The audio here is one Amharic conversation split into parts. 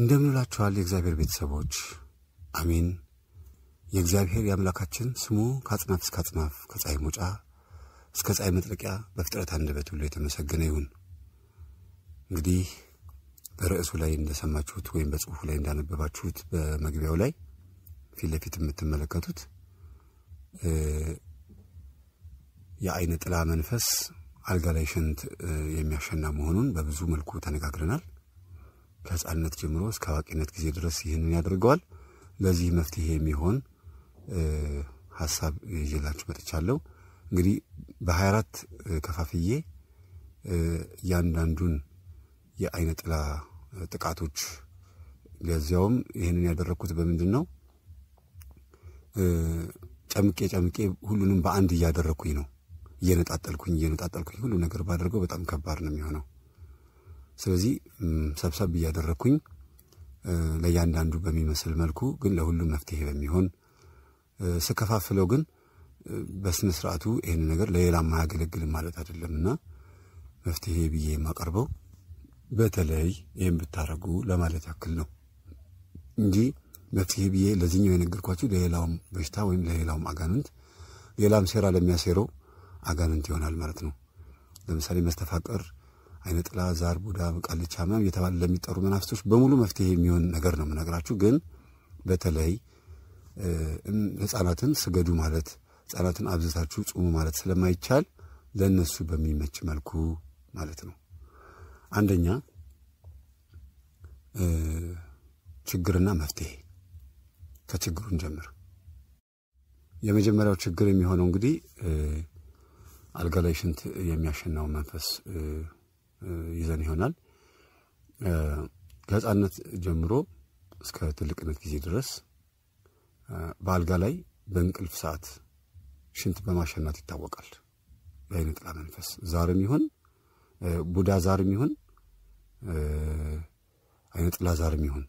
እንደምንላችኋል የእግዚአብሔር ቤተሰቦች አሜን። የእግዚአብሔር የአምላካችን ስሙ ከአጽናፍ እስከ አጽናፍ ከፀሐይ ሞጫ እስከ ፀሐይ መጥለቂያ በፍጥረት አንደበት ሁሉ የተመሰገነ ይሁን። እንግዲህ በርዕሱ ላይ እንደሰማችሁት ወይም በጽሁፉ ላይ እንዳነበባችሁት በመግቢያው ላይ ፊት ለፊት የምትመለከቱት የአይነ ጥላ መንፈስ አልጋ ላይ ሽንት የሚያሸና መሆኑን በብዙ መልኩ ተነጋግረናል። ከህፃንነት ጀምሮ እስከ አዋቂነት ጊዜ ድረስ ይህንን ያደርገዋል። ለዚህ መፍትሄ የሚሆን ሀሳብ ይዤላችሁ መጥቻለሁ። እንግዲህ በ24 ከፋፍዬ እያንዳንዱን የአይነ ጥላ ጥቃቶች ለዚያውም ይህንን ያደረግኩት በምንድን ነው? ጨምቄ ጨምቄ ሁሉንም በአንድ እያደረግኩኝ ነው። እየነጣጠልኩኝ እየነጣጠልኩኝ ሁሉ ነገር ባደርገው በጣም ከባድ ነው የሚሆነው። ስለዚህ ሰብሰብ እያደረግኩኝ ለእያንዳንዱ በሚመስል መልኩ ግን ለሁሉም መፍትሄ በሚሆን ስከፋፍለው ግን በስነ ስርዓቱ ይህን ነገር ለሌላ አያገለግልም ማለት አይደለም እና መፍትሄ ብዬ የማቀርበው በተለይ ይህን ብታደረጉ ለማለት ያክል ነው እንጂ መፍትሄ ብዬ ለዚህኛው የነገርኳችሁ ለሌላውም በሽታ ወይም ለሌላውም አጋንንት ሌላም ሴራ ለሚያሴረው አጋንንት ይሆናል ማለት ነው። ለምሳሌ መስተፋቀር አይነጥላ፣ ዛር፣ ቡዳ፣ ቃልቻ ምናምን እየተባለ ለሚጠሩ መናፍስቶች በሙሉ መፍትሄ የሚሆን ነገር ነው የምነግራችሁ። ግን በተለይ ህጻናትን ስገዱ ማለት ህጻናትን አብዝታችሁ ጹሙ ማለት ስለማይቻል ለእነሱ በሚመች መልኩ ማለት ነው። አንደኛ ችግርና መፍትሄ፣ ከችግሩን ጀምር። የመጀመሪያው ችግር የሚሆነው እንግዲህ አልጋ ላይ ሽንት የሚያሸናው መንፈስ ይዘን ይሆናል። ከህፃነት ጀምሮ እስከ ትልቅነት ጊዜ ድረስ በአልጋ ላይ በእንቅልፍ ሰዓት ሽንት በማሸናት ይታወቃል። በአይነ ጥላ መንፈስ ዛርም ይሁን ቡዳ ዛርም ይሁን አይነ ጥላ ዛርም ይሁን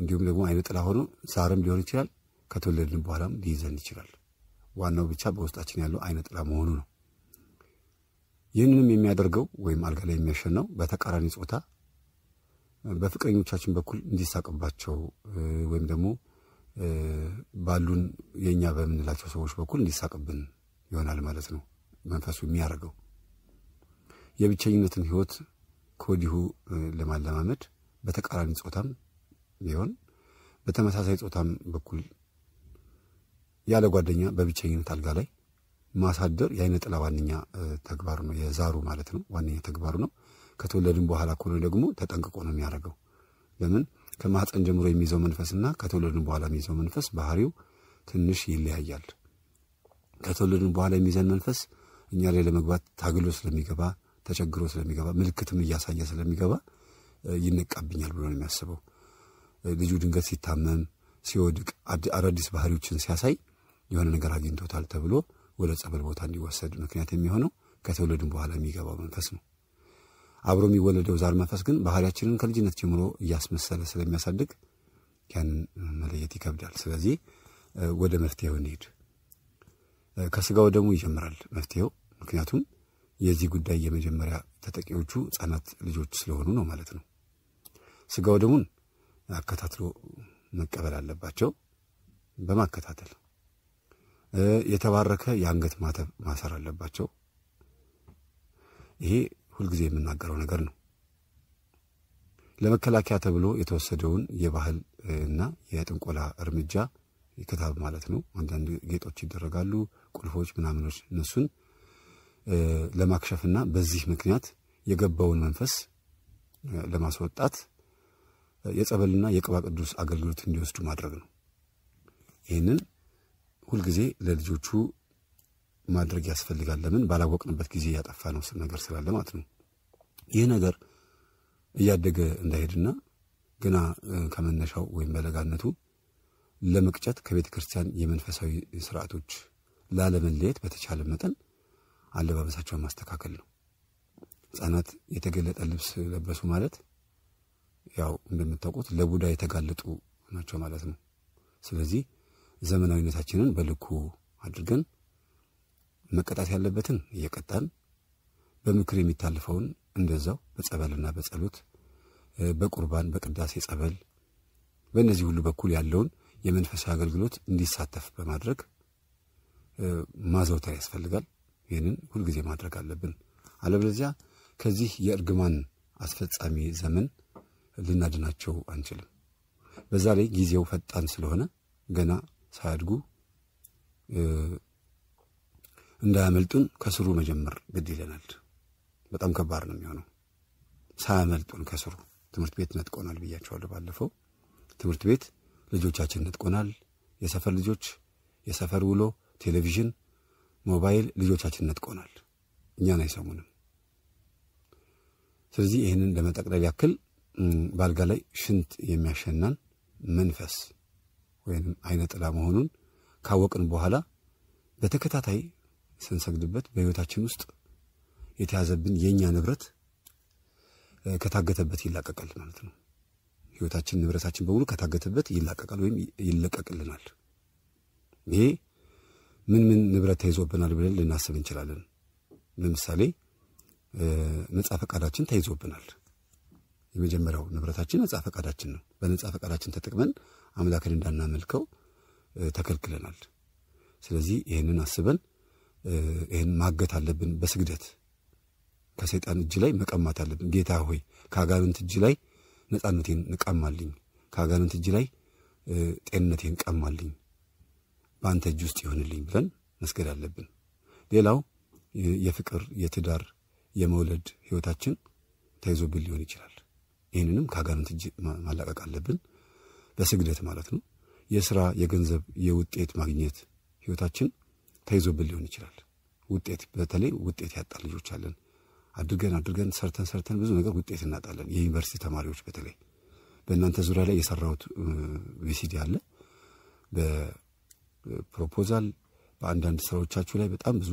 እንዲሁም ደግሞ አይነ ጥላ ሆኖ ዛርም ሊሆን ይችላል። ከተወለድን በኋላም ሊይዘን ይችላል። ዋናው ብቻ በውስጣችን ያለው አይነ ጥላ መሆኑ ነው። ይህንንም የሚያደርገው ወይም አልጋ ላይ የሚያሸናው በተቃራኒ ጾታ በፍቅረኞቻችን በኩል እንዲሳቅባቸው ወይም ደግሞ ባሉን የእኛ በምንላቸው ሰዎች በኩል እንዲሳቅብን ይሆናል ማለት ነው። መንፈሱ የሚያደርገው የብቸኝነትን ህይወት ከወዲሁ ለማለማመድ በተቃራኒ ጾታም ቢሆን በተመሳሳይ ጾታም በኩል ያለ ጓደኛ በብቸኝነት አልጋ ላይ ማሳደር የአይነ ጥላ ዋነኛ ተግባሩ ነው። የዛሩ ማለት ነው ዋነኛ ተግባሩ ነው። ከተወለድን በኋላ ከሆነ ደግሞ ተጠንቅቆ ነው የሚያደርገው። ለምን ከማህፀን ጀምሮ የሚይዘው መንፈስና ከተወለድን በኋላ የሚይዘው መንፈስ ባህሪው ትንሽ ይለያያል። ከተወለድን በኋላ የሚይዘን መንፈስ እኛ ላይ ለመግባት ታግሎ ስለሚገባ ተቸግሮ ስለሚገባ ምልክትም እያሳየ ስለሚገባ ይነቃብኛል ብሎ ነው የሚያስበው። ልጁ ድንገት ሲታመም ሲወድቅ አዳዲስ ባህሪዎችን ሲያሳይ የሆነ ነገር አግኝቶታል ተብሎ ወደ ጸበል ቦታ እንዲወሰድ ምክንያት የሚሆነው ከትውልድም በኋላ የሚገባው መንፈስ ነው። አብሮ የሚወለደው ዛር መንፈስ ግን ባህሪያችንን ከልጅነት ጀምሮ እያስመሰለ ስለሚያሳድግ ያንን መለየት ይከብዳል። ስለዚህ ወደ መፍትሄው እንሄድ። ከስጋው ደግሞ ይጀምራል መፍትሄው። ምክንያቱም የዚህ ጉዳይ የመጀመሪያ ተጠቂዎቹ ህጻናት ልጆች ስለሆኑ ነው ማለት ነው። ስጋው ደሙን አከታትሎ መቀበል አለባቸው። በማከታተል የተባረከ የአንገት ማተብ ማሰር አለባቸው። ይሄ ሁልጊዜ የምናገረው ነገር ነው። ለመከላከያ ተብሎ የተወሰደውን የባህል እና የጥንቆላ እርምጃ ክታብ ማለት ነው። አንዳንድ ጌጦች ይደረጋሉ፣ ቁልፎች ምናምኖች፣ እነሱን ለማክሸፍና በዚህ ምክንያት የገባውን መንፈስ ለማስወጣት የጸበልና የቅባ ቅዱስ አገልግሎት እንዲወስዱ ማድረግ ነው። ይህንን ሁልጊዜ ለልጆቹ ማድረግ ያስፈልጋል። ለምን ባላወቅንበት ጊዜ ያጠፋ ነው ነገር ስላለ ማለት ነው። ይህ ነገር እያደገ እንዳይሄድና ግና ከመነሻው ወይም በለጋነቱ ለመቅጨት ከቤተ ክርስቲያን የመንፈሳዊ ስርዓቶች ላለመለየት በተቻለ መጠን አለባበሳቸውን ማስተካከል ነው። ህጻናት የተገለጠ ልብስ ለበሱ ማለት ያው እንደምታውቁት ለቡዳ የተጋለጡ ናቸው ማለት ነው። ስለዚህ ዘመናዊነታችንን በልኩ አድርገን መቀጣት ያለበትን እየቀጣን በምክር የሚታልፈውን እንደዛው በጸበልና በጸሎት በቁርባን በቅዳሴ ጸበል በእነዚህ ሁሉ በኩል ያለውን የመንፈሳዊ አገልግሎት እንዲሳተፍ በማድረግ ማዘውተር ያስፈልጋል። ይህንን ሁልጊዜ ማድረግ አለብን። አለበለዚያ ከዚህ የእርግማን አስፈጻሚ ዘመን ልናድናቸው አንችልም። በዛ ላይ ጊዜው ፈጣን ስለሆነ ገና ሳያድጉ እንዳያመልጡን ከስሩ መጀመር ግድ ይለናል። በጣም ከባድ ነው የሚሆነው ሳያመልጡን ከስሩ። ትምህርት ቤት ነጥቆናል ብያቸዋለሁ ባለፈው። ትምህርት ቤት ልጆቻችን ነጥቆናል። የሰፈር ልጆች፣ የሰፈር ውሎ፣ ቴሌቪዥን፣ ሞባይል ልጆቻችን ነጥቆናል። እኛን አይሰሙንም። ስለዚህ ይህንን ለመጠቅለል ያክል በአልጋ ላይ ሽንት የሚያሸናን መንፈስ ወይም አይነ ጥላ መሆኑን ካወቅን በኋላ በተከታታይ ስንሰግድበት በህይወታችን ውስጥ የተያዘብን የእኛ ንብረት ከታገተበት ይላቀቃል ማለት ነው። ህይወታችን ንብረታችን በሙሉ ከታገተበት ይላቀቃል ወይም ይለቀቅልናል። ይሄ ምን ምን ንብረት ተይዞብናል ብለን ልናስብ እንችላለን። ለምሳሌ መጽሐፈ ቃላችን ተይዞብናል። የመጀመሪያው ንብረታችን ነጻ ፈቃዳችን ነው። በነጻ ፈቃዳችን ተጠቅመን አምላክን እንዳናመልከው ተከልክለናል። ስለዚህ ይህንን አስበን ይህን ማገት አለብን። በስግደት ከሰይጣን እጅ ላይ መቀማት አለብን። ጌታ ሆይ ከአጋንንት እጅ ላይ ነጻነቴን ንቀማልኝ፣ ከአጋንንት እጅ ላይ ጤንነቴን ቀማልኝ፣ በአንተ እጅ ውስጥ ይሆንልኝ ብለን መስገድ አለብን። ሌላው የፍቅር የትዳር የመውለድ ህይወታችን ተይዞብን ሊሆን ይችላል። ይህንንም ከአጋንንት እጅ ማላቀቅ አለብን። በስግደት ማለት ነው። የስራ የገንዘብ የውጤት ማግኘት ህይወታችን ተይዞብን ሊሆን ይችላል። ውጤት በተለይ ውጤት ያጣ ልጆች አለን። አድርገን አድርገን ሰርተን ሰርተን ብዙ ነገር ውጤት እናጣለን። የዩኒቨርሲቲ ተማሪዎች በተለይ በእናንተ ዙሪያ ላይ የሰራሁት ቪሲዲ አለ። በፕሮፖዛል በአንዳንድ ስራዎቻችሁ ላይ በጣም ብዙ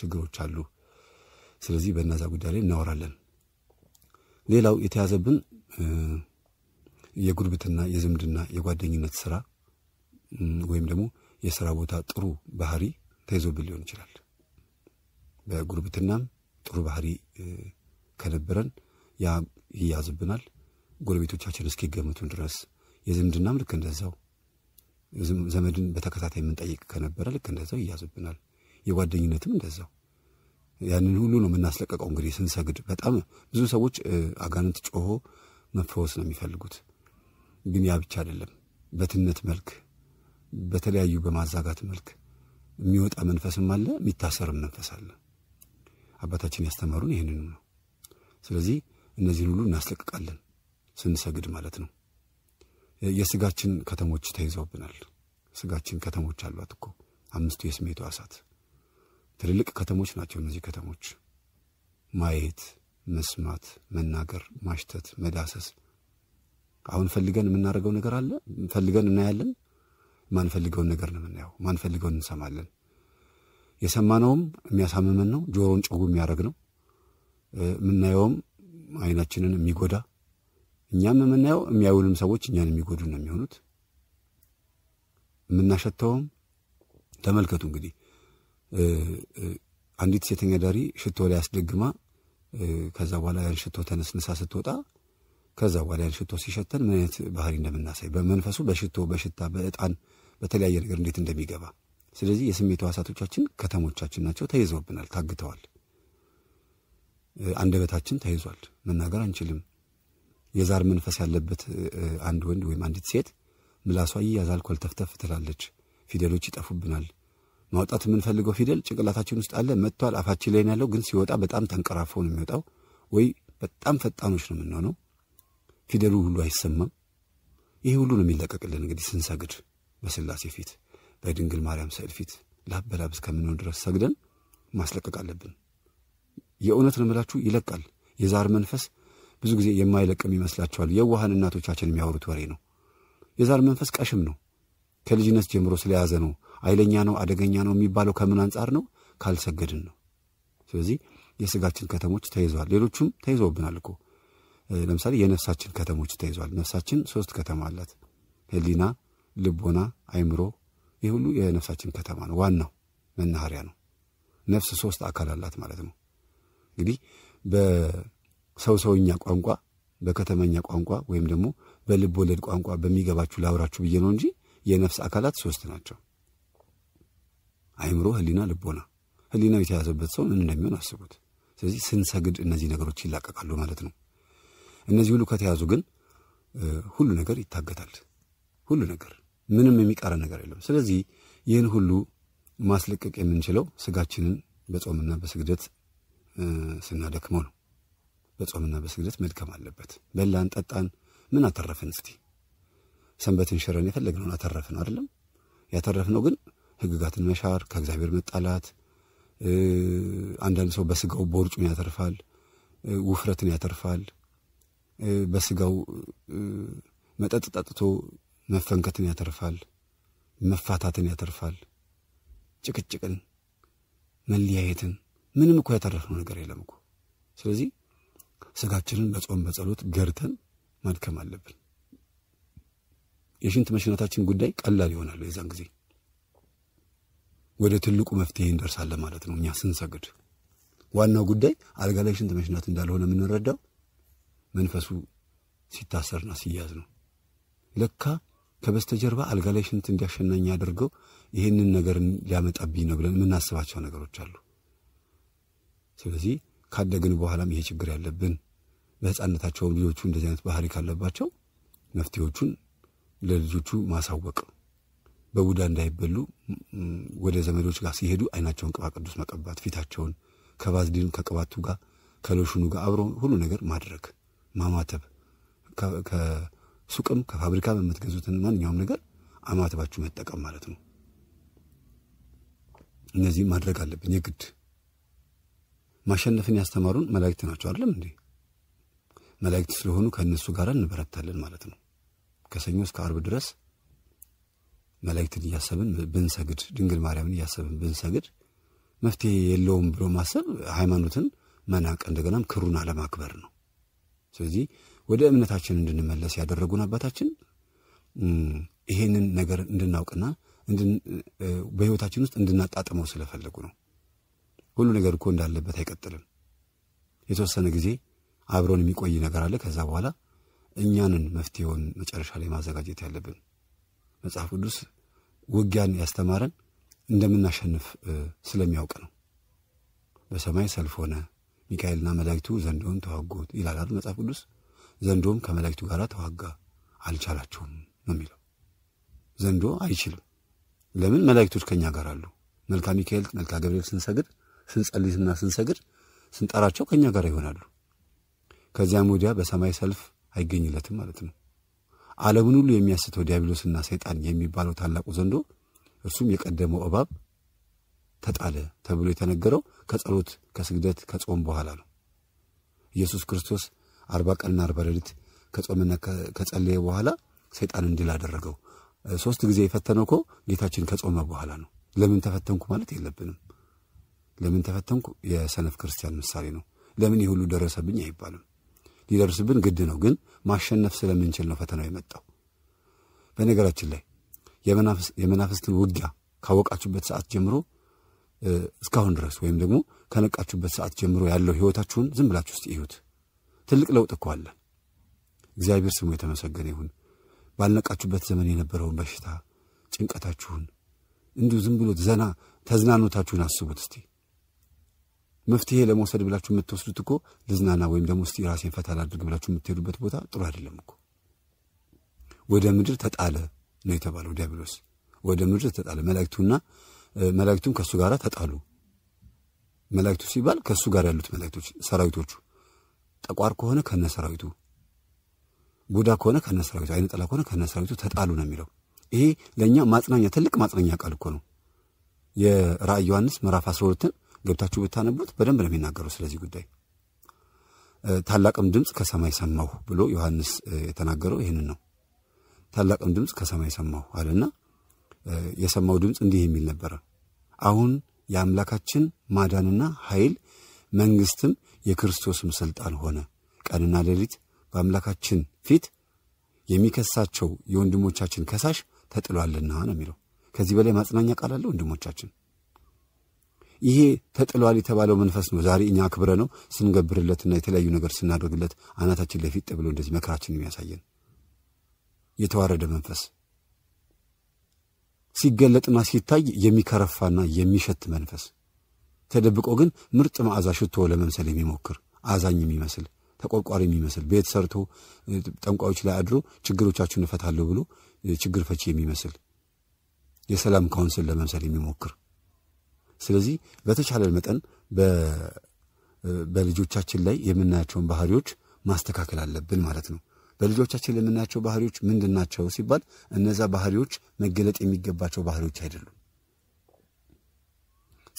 ችግሮች አሉ። ስለዚህ በእነዛ ጉዳይ ላይ እናወራለን። ሌላው የተያዘብን የጉርብትና፣ የዝምድና፣ የጓደኝነት ስራ ወይም ደግሞ የስራ ቦታ ጥሩ ባህሪ ተይዞብን ሊሆን ይችላል። በጉርብትናም ጥሩ ባህሪ ከነበረን ያ ይያዝብናል። ጎረቤቶቻችን እስኪገምቱን ድረስ የዝምድናም ልክ እንደዛው ዘመድን በተከታታይ የምንጠይቅ ከነበረ ልክ እንደዛው ይያዝብናል። የጓደኝነትም እንደዛው ያንን ሁሉ ነው የምናስለቀቀው። እንግዲህ ስንሰግድ በጣም ብዙ ሰዎች አጋንንት ጮሆ መፈወስ ነው የሚፈልጉት። ግን ያ ብቻ አይደለም። በትነት መልክ፣ በተለያዩ በማዛጋት መልክ የሚወጣ መንፈስም አለ፣ የሚታሰርም መንፈስ አለ። አባታችን ያስተማሩን ይህንንም ነው። ስለዚህ እነዚህን ሁሉ እናስለቅቃለን ስንሰግድ ማለት ነው። የስጋችን ከተሞች ተይዘውብናል። ስጋችን ከተሞች አሏት እኮ አምስቱ የስሜቱ አሳት ትልልቅ ከተሞች ናቸው። እነዚህ ከተሞች ማየት፣ መስማት፣ መናገር፣ ማሽተት፣ መዳሰስ። አሁን ፈልገን የምናደርገው ነገር አለ። ፈልገን እናያለን። ማንፈልገውን ነገር ነው የምናየው። ማንፈልገውን እንሰማለን። የሰማነውም የሚያሳምመን ነው፣ ጆሮን ጭጉ የሚያደርግ ነው። የምናየውም አይናችንን የሚጎዳ እኛም የምናየው የሚያዩንም ሰዎች እኛን የሚጎዱ ነው የሚሆኑት። የምናሸተውም ተመልከቱ እንግዲህ አንዲት ሴተኛ ዳሪ ሽቶ ላይ አስደግማ ከዛ በኋላ ያን ሽቶ ተነስንሳ ስትወጣ ከዛ በኋላ ያን ሽቶ ሲሸተን ምን አይነት ባህሪ እንደምናሳይ በመንፈሱ በሽቶ በሽታ በእጣን በተለያየ ነገር እንዴት እንደሚገባ ስለዚህ የስሜት ዋሳቶቻችን ከተሞቻችን ናቸው ተይዘውብናል ታግተዋል አንደበታችን ተይዟል መናገር አንችልም የዛር መንፈስ ያለበት አንድ ወንድ ወይም አንዲት ሴት ምላሷ ይያዛል ኮልተፍተፍ ትላለች ፊደሎች ይጠፉብናል ማውጣት የምንፈልገው ፊደል ጭንቅላታችን ውስጥ አለ፣ መጥቷል፣ አፋችን ላይ ያለው ግን ሲወጣ በጣም ተንቀራፎ ነው የሚወጣው፣ ወይ በጣም ፈጣኖች ነው የምንሆነው። ፊደሉ ሁሉ አይሰማም። ይህ ሁሉ ነው የሚለቀቅልን እንግዲህ ስንሰግድ በስላሴ ፊት በድንግል ማርያም ስዕል ፊት ላብ በላብ እስከምንሆን ድረስ ሰግደን ማስለቀቅ አለብን። የእውነት ነው የምላችሁ ይለቃል። የዛር መንፈስ ብዙ ጊዜ የማይለቅም ይመስላችኋል። የዋሃን እናቶቻችን የሚያወሩት ወሬ ነው። የዛር መንፈስ ቀሽም ነው። ከልጅነት ጀምሮ ስለያዘ ነው ኃይለኛ ነው፣ አደገኛ ነው የሚባለው ከምን አንጻር ነው? ካልሰገድን ነው። ስለዚህ የስጋችን ከተሞች ተይዘዋል። ሌሎቹም ተይዘውብናል እኮ ለምሳሌ የነፍሳችን ከተሞች ተይዘዋል። ነፍሳችን ሶስት ከተማ አላት። ህሊና፣ ልቦና፣ አይምሮ። ይህ ሁሉ የነፍሳችን ከተማ ነው። ዋናው መናኸሪያ ነው። ነፍስ ሶስት አካል አላት ማለት ነው። እንግዲህ በሰው ሰውኛ ቋንቋ፣ በከተመኛ ቋንቋ ወይም ደግሞ በልብ ወለድ ቋንቋ በሚገባችሁ ላውራችሁ ብዬ ነው እንጂ የነፍስ አካላት ሶስት ናቸው። አይምሮ፣ ህሊና፣ ልቦና ህሊናው የተያዘበት ሰው ምን እንደሚሆን አስቡት። ስለዚህ ስንሰግድ እነዚህ ነገሮች ይላቀቃሉ ማለት ነው። እነዚህ ሁሉ ከተያዙ ግን ሁሉ ነገር ይታገታል። ሁሉ ነገር ምንም የሚቀረ ነገር የለም። ስለዚህ ይህን ሁሉ ማስለቀቅ የምንችለው ስጋችንን በጾምና በስግደት ስናደክመው ነው። በጾምና በስግደት መድከም አለበት። በላን፣ ጠጣን፣ ምን አተረፍን? እስቲ ሰንበትን ሽረን የፈለግነውን አተረፍን አይደለም። ያተረፍነው ግን ህግጋትን መሻር፣ ከእግዚአብሔር መጣላት፣ አንዳንድ ሰው በስጋው ቦርጩን ያተርፋል፣ ውፍረትን ያተርፋል። በስጋው መጠጥ ጠጥቶ መፈንከትን ያተርፋል፣ መፋታትን ያተርፋል፣ ጭቅጭቅን፣ መለያየትን። ምንም እኮ ያተረፍነው ነገር የለም እኮ። ስለዚህ ስጋችንን በጾም በጸሎት ገርተን ማድከም አለብን። የሽንት መሽናታችን ጉዳይ ቀላል ይሆናል የዛን ጊዜ ወደ ትልቁ መፍትሄ እንደርሳለን ማለት ነው። እኛ ስንሰግድ ዋናው ጉዳይ አልጋ ላይ ሽንት መሽናት እንዳልሆነ የምንረዳው መንፈሱ ሲታሰርና ሲያዝ ነው። ለካ ከበስተጀርባ አልጋ ላይ ሽንት እንዲያሸናኝ አድርገው ይህንን ነገር ሊያመጣብኝ ነው ብለን የምናስባቸው ነገሮች አሉ። ስለዚህ ካደግን በኋላም ይሄ ችግር ያለብን በሕፃንነታቸው ልጆቹ እንደዚህ አይነት ባህሪ ካለባቸው መፍትሄዎቹን ለልጆቹ ማሳወቅ በቡዳ እንዳይበሉ ወደ ዘመዶች ጋር ሲሄዱ አይናቸውን ቅባ ቅዱስ መቀባት፣ ፊታቸውን ከባዝሊኑ ከቅባቱ ጋር ከሎሽኑ ጋር አብሮ ሁሉ ነገር ማድረግ ማማተብ፣ ከሱቅም ከፋብሪካ በምትገዙትን ማንኛውም ነገር አማተባችሁ መጠቀም ማለት ነው። እነዚህ ማድረግ አለብን የግድ። ማሸነፍን ያስተማሩን መላእክት ናቸው አይደለም እንዴ? መላእክት ስለሆኑ ከእነሱ ጋር እንበረታለን ማለት ነው። ከሰኞ እስከ አርብ ድረስ መላእክትን እያሰብን ብንሰግድ፣ ድንግል ማርያምን እያሰብን ብንሰግድ መፍትሄ የለውም ብሎ ማሰብ ሃይማኖትን መናቅ እንደገናም ክሩን አለማክበር ነው። ስለዚህ ወደ እምነታችን እንድንመለስ ያደረጉን አባታችን ይሄንን ነገር እንድናውቅና በህይወታችን ውስጥ እንድናጣጥመው ስለፈለጉ ነው። ሁሉ ነገር እኮ እንዳለበት አይቀጥልም። የተወሰነ ጊዜ አብሮን የሚቆይ ነገር አለ። ከዛ በኋላ እኛንን መፍትሄውን መጨረሻ ላይ ማዘጋጀት ያለብን መጽሐፍ ቅዱስ ውጊያን ያስተማረን እንደምናሸንፍ ስለሚያውቅ ነው። በሰማይ ሰልፍ ሆነ፣ ሚካኤልና መላእክቱ ዘንዶን ተዋጉት ይላል መጽሐፍ ቅዱስ። ዘንዶም ከመላእክቱ ጋር ተዋጋ፣ አልቻላቸውም ነው የሚለው። ዘንዶ አይችልም። ለምን? መላእክቶች ከኛ ጋር አሉ። መልካ ሚካኤል፣ መልካ ገብርኤል ስንሰግድ፣ ስንጸልይና ስንሰግድ ስንጠራቸው ከኛ ጋር ይሆናሉ። ከዚያም ወዲያ በሰማይ ሰልፍ አይገኝለትም ማለት ነው። ዓለምን ሁሉ የሚያስተው ዲያብሎስና ሰይጣን የሚባለው ታላቁ ዘንዶ እርሱም የቀደመው እባብ ተጣለ ተብሎ የተነገረው ከጸሎት ከስግደት ከጾም በኋላ ነው። ኢየሱስ ክርስቶስ አርባ ቀንና አርባ ሌሊት ከጾምና ከጸለየ በኋላ ሰይጣን እንድል አደረገው። ሶስት ጊዜ የፈተነው እኮ ጌታችን ከጾመ በኋላ ነው። ለምን ተፈተንኩ ማለት የለብንም። ለምን ተፈተንኩ የሰነፍ ክርስቲያን ምሳሌ ነው። ለምን ይህ ሁሉ ደረሰብኝ አይባልም። ሊደርስብን ግድ ነው። ግን ማሸነፍ ስለምንችል ነው ፈተናው የመጣው። በነገራችን ላይ የመናፍስትን ውጊያ ካወቃችሁበት ሰዓት ጀምሮ እስካሁን ድረስ ወይም ደግሞ ከነቃችሁበት ሰዓት ጀምሮ ያለው ህይወታችሁን ዝም ብላችሁ ውስጥ ይሁት። ትልቅ ለውጥ እኮ አለ። እግዚአብሔር ስሙ የተመሰገነ ይሁን። ባልነቃችሁበት ዘመን የነበረውን በሽታ ጭንቀታችሁን እንዲሁ ዝም ብሎ ዘና ተዝናኖታችሁን አስቡት እስቲ። መፍትሄ ለመውሰድ ብላችሁ የምትወስዱት እኮ ልዝናና ወይም ደግሞ እስቲ ራሴን ፈታ ላድርግ ብላችሁ የምትሄዱበት ቦታ ጥሩ አይደለም እኮ። ወደ ምድር ተጣለ ነው የተባለው። ዲያብሎስ ወደ ምድር ተጣለ፣ መላእክቱና መላእክቱም ከእሱ ጋር ተጣሉ። መላእክቱ ሲባል ከእሱ ጋር ያሉት መላእክቶች ሰራዊቶቹ። ጠቋር ከሆነ ከነ ሰራዊቱ፣ ቡዳ ከሆነ ከነ ሰራዊቱ፣ አይነ ጠላ ከሆነ ከነ ሰራዊቱ ተጣሉ ነው የሚለው። ይሄ ለእኛ ማጽናኛ፣ ትልቅ ማጽናኛ ቃል እኮ ነው። የራእይ ዮሐንስ ምዕራፍ 12 ሁለትን ገብታችሁ ብታነቡት በደንብ ነው የሚናገረው ስለዚህ ጉዳይ። ታላቅም ድምፅ ከሰማይ ሰማሁ ብሎ ዮሐንስ የተናገረው ይህንን ነው። ታላቅም ድምፅ ከሰማይ ሰማሁ አለና የሰማው ድምፅ እንዲህ የሚል ነበረ። አሁን የአምላካችን ማዳንና ኃይል መንግስትም የክርስቶስም ስልጣን ሆነ። ቀንና ሌሊት በአምላካችን ፊት የሚከሳቸው የወንድሞቻችን ከሳሽ ተጥሏልና ነው የሚለው። ከዚህ በላይ ማጽናኛ ቃል አለ ወንድሞቻችን? ይሄ ተጥሏል የተባለው መንፈስ ነው ዛሬ እኛ ክብረ ነው ስንገብርለትና የተለያዩ ነገር ስናደርግለት አናታችን ለፊት ብሎ እንደዚህ መከራችን የሚያሳየን የተዋረደ መንፈስ ሲገለጥና ሲታይ የሚከረፋና የሚሸት መንፈስ ተደብቆ ግን ምርጥ መዓዛ ሽቶ ለመምሰል የሚሞክር አዛኝ የሚመስል ተቆርቋሪ የሚመስል ቤት ሰርቶ ጠንቋዮች ላይ አድሮ ችግሮቻችሁን እፈታለሁ ብሎ ችግር ፈቺ የሚመስል የሰላም ካውንስል ለመምሰል የሚሞክር ስለዚህ በተቻለ መጠን በልጆቻችን ላይ የምናያቸውን ባህሪዎች ማስተካከል አለብን ማለት ነው። በልጆቻችን ለምናያቸው ባህሪዎች ምንድን ናቸው ሲባል እነዛ ባህሪዎች መገለጥ የሚገባቸው ባህሪዎች አይደሉም።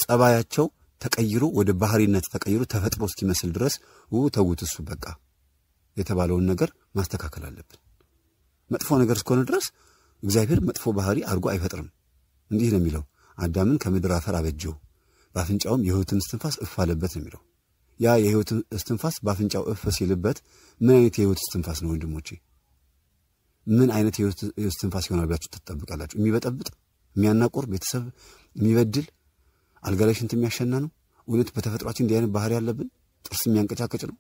ጸባያቸው ተቀይሮ ወደ ባህሪነት ተቀይሮ ተፈጥሮ እስኪመስል ድረስ ው ተውት እሱ በቃ የተባለውን ነገር ማስተካከል አለብን። መጥፎ ነገር እስከሆነ ድረስ እግዚአብሔር መጥፎ ባህሪ አድርጎ አይፈጥርም። እንዲህ ነው የሚለው አዳምን ከምድር አፈር አበጀው በአፍንጫውም የህይወትን እስትንፋስ እፍ አለበት ነው የሚለው። ያ የህይወት እስትንፋስ በአፍንጫው እፍ ሲልበት ምን አይነት የህይወት እስትንፋስ ነው ወንድሞቼ? ምን አይነት የህይወት እስትንፋስ ይሆናል ብላችሁ ትጠብቃላችሁ? የሚበጠብጥ የሚያናቆር ቤተሰብ የሚበድል አልጋ ላይ ሽንት የሚያሸና ነው? እውነት በተፈጥሯችን እንዲህ አይነት ባህሪ ያለብን ጥርስ የሚያንቀጫቀጭ ነው?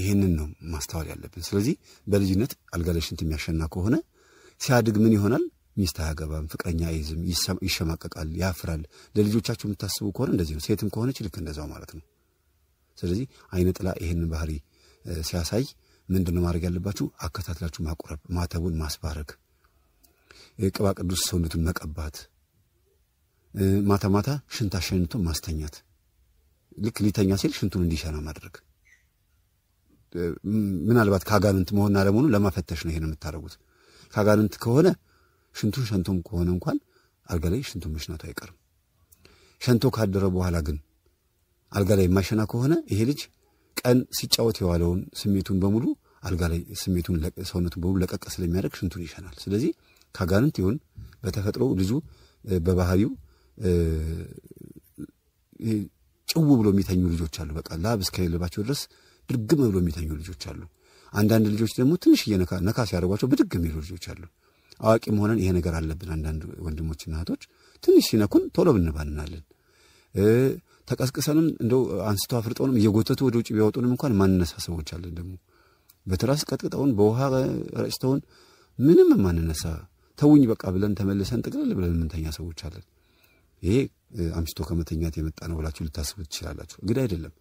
ይህንን ነው ማስተዋል ያለብን። ስለዚህ በልጅነት አልጋ ላይ ሽንት የሚያሸና ከሆነ ሲያድግ ምን ይሆናል? ሚስት አያገባም፣ ፍቅረኛ አይዝም፣ ይሸማቀቃል፣ ያፍራል። ለልጆቻችሁ የምታስቡ ከሆነ እንደዚህ ነው። ሴትም ከሆነች ልክ እንደዛው ማለት ነው። ስለዚህ አይነ ጥላ ይህን ባህሪ ሲያሳይ ምንድን ነው ማድረግ ያለባችሁ? አከታትላችሁ ማቁረብ፣ ማተቡን ማስባረክ፣ ቅባ ቅዱስ ሰውነቱን መቀባት፣ ማታ ማታ ሽንት አሸንቶ ማስተኛት፣ ልክ ሊተኛ ሲል ሽንቱን እንዲሸና ማድረግ። ምናልባት ከአጋንንት መሆንና ለመሆኑ ለማፈተሽ ነው ይሄን የምታደርጉት። ከአጋንንት ከሆነ ሽንቱ ሸንቶም ከሆነ እንኳን አልጋ ላይ ሽንቱን መሽናቱ አይቀርም። ሸንቶ ካደረ በኋላ ግን አልጋ ላይ የማይሸና ከሆነ ይሄ ልጅ ቀን ሲጫወት የዋለውን ስሜቱን በሙሉ አልጋ ላይ ስሜቱን ሰውነቱን በሙሉ ለቀቀ ስለሚያደርግ ሽንቱን ይሸናል። ስለዚህ ከጋንንት ይሁን በተፈጥሮ ልጁ በባህሪው ጭው ብሎ የሚተኙ ልጆች አሉ። በቃ ላብ እስከሌለባቸው ድረስ ድርግም ብሎ የሚተኙ ልጆች አሉ። አንዳንድ ልጆች ደግሞ ትንሽ ነካ ሲያደርጓቸው ብድግ የሚሉ ልጆች አሉ። አዋቂ መሆነን ይሄ ነገር አለብን። አንዳንድ ወንድሞችና እህቶች ትንሽ ሲነኩን ቶሎ ብንባልናለን። ተቀስቅሰንም እንደው አንስቶ አፍርጠውንም እየጎተቱ ወደ ውጭ ቢያወጡንም እንኳን ማንነሳ ሰዎች አለን። ደግሞ በትራስ ቀጥቅጠውን በውሃ ረጭተውን ምንም ማንነሳ ተውኝ በቃ ብለን ተመልሰን ጥቅልል ብለን የምንተኛ ሰዎች አለን። ይሄ አምሽቶ ከመተኛት የመጣ ነው ብላችሁ ልታስቡ ትችላላችሁ። እንግዲህ አይደለም።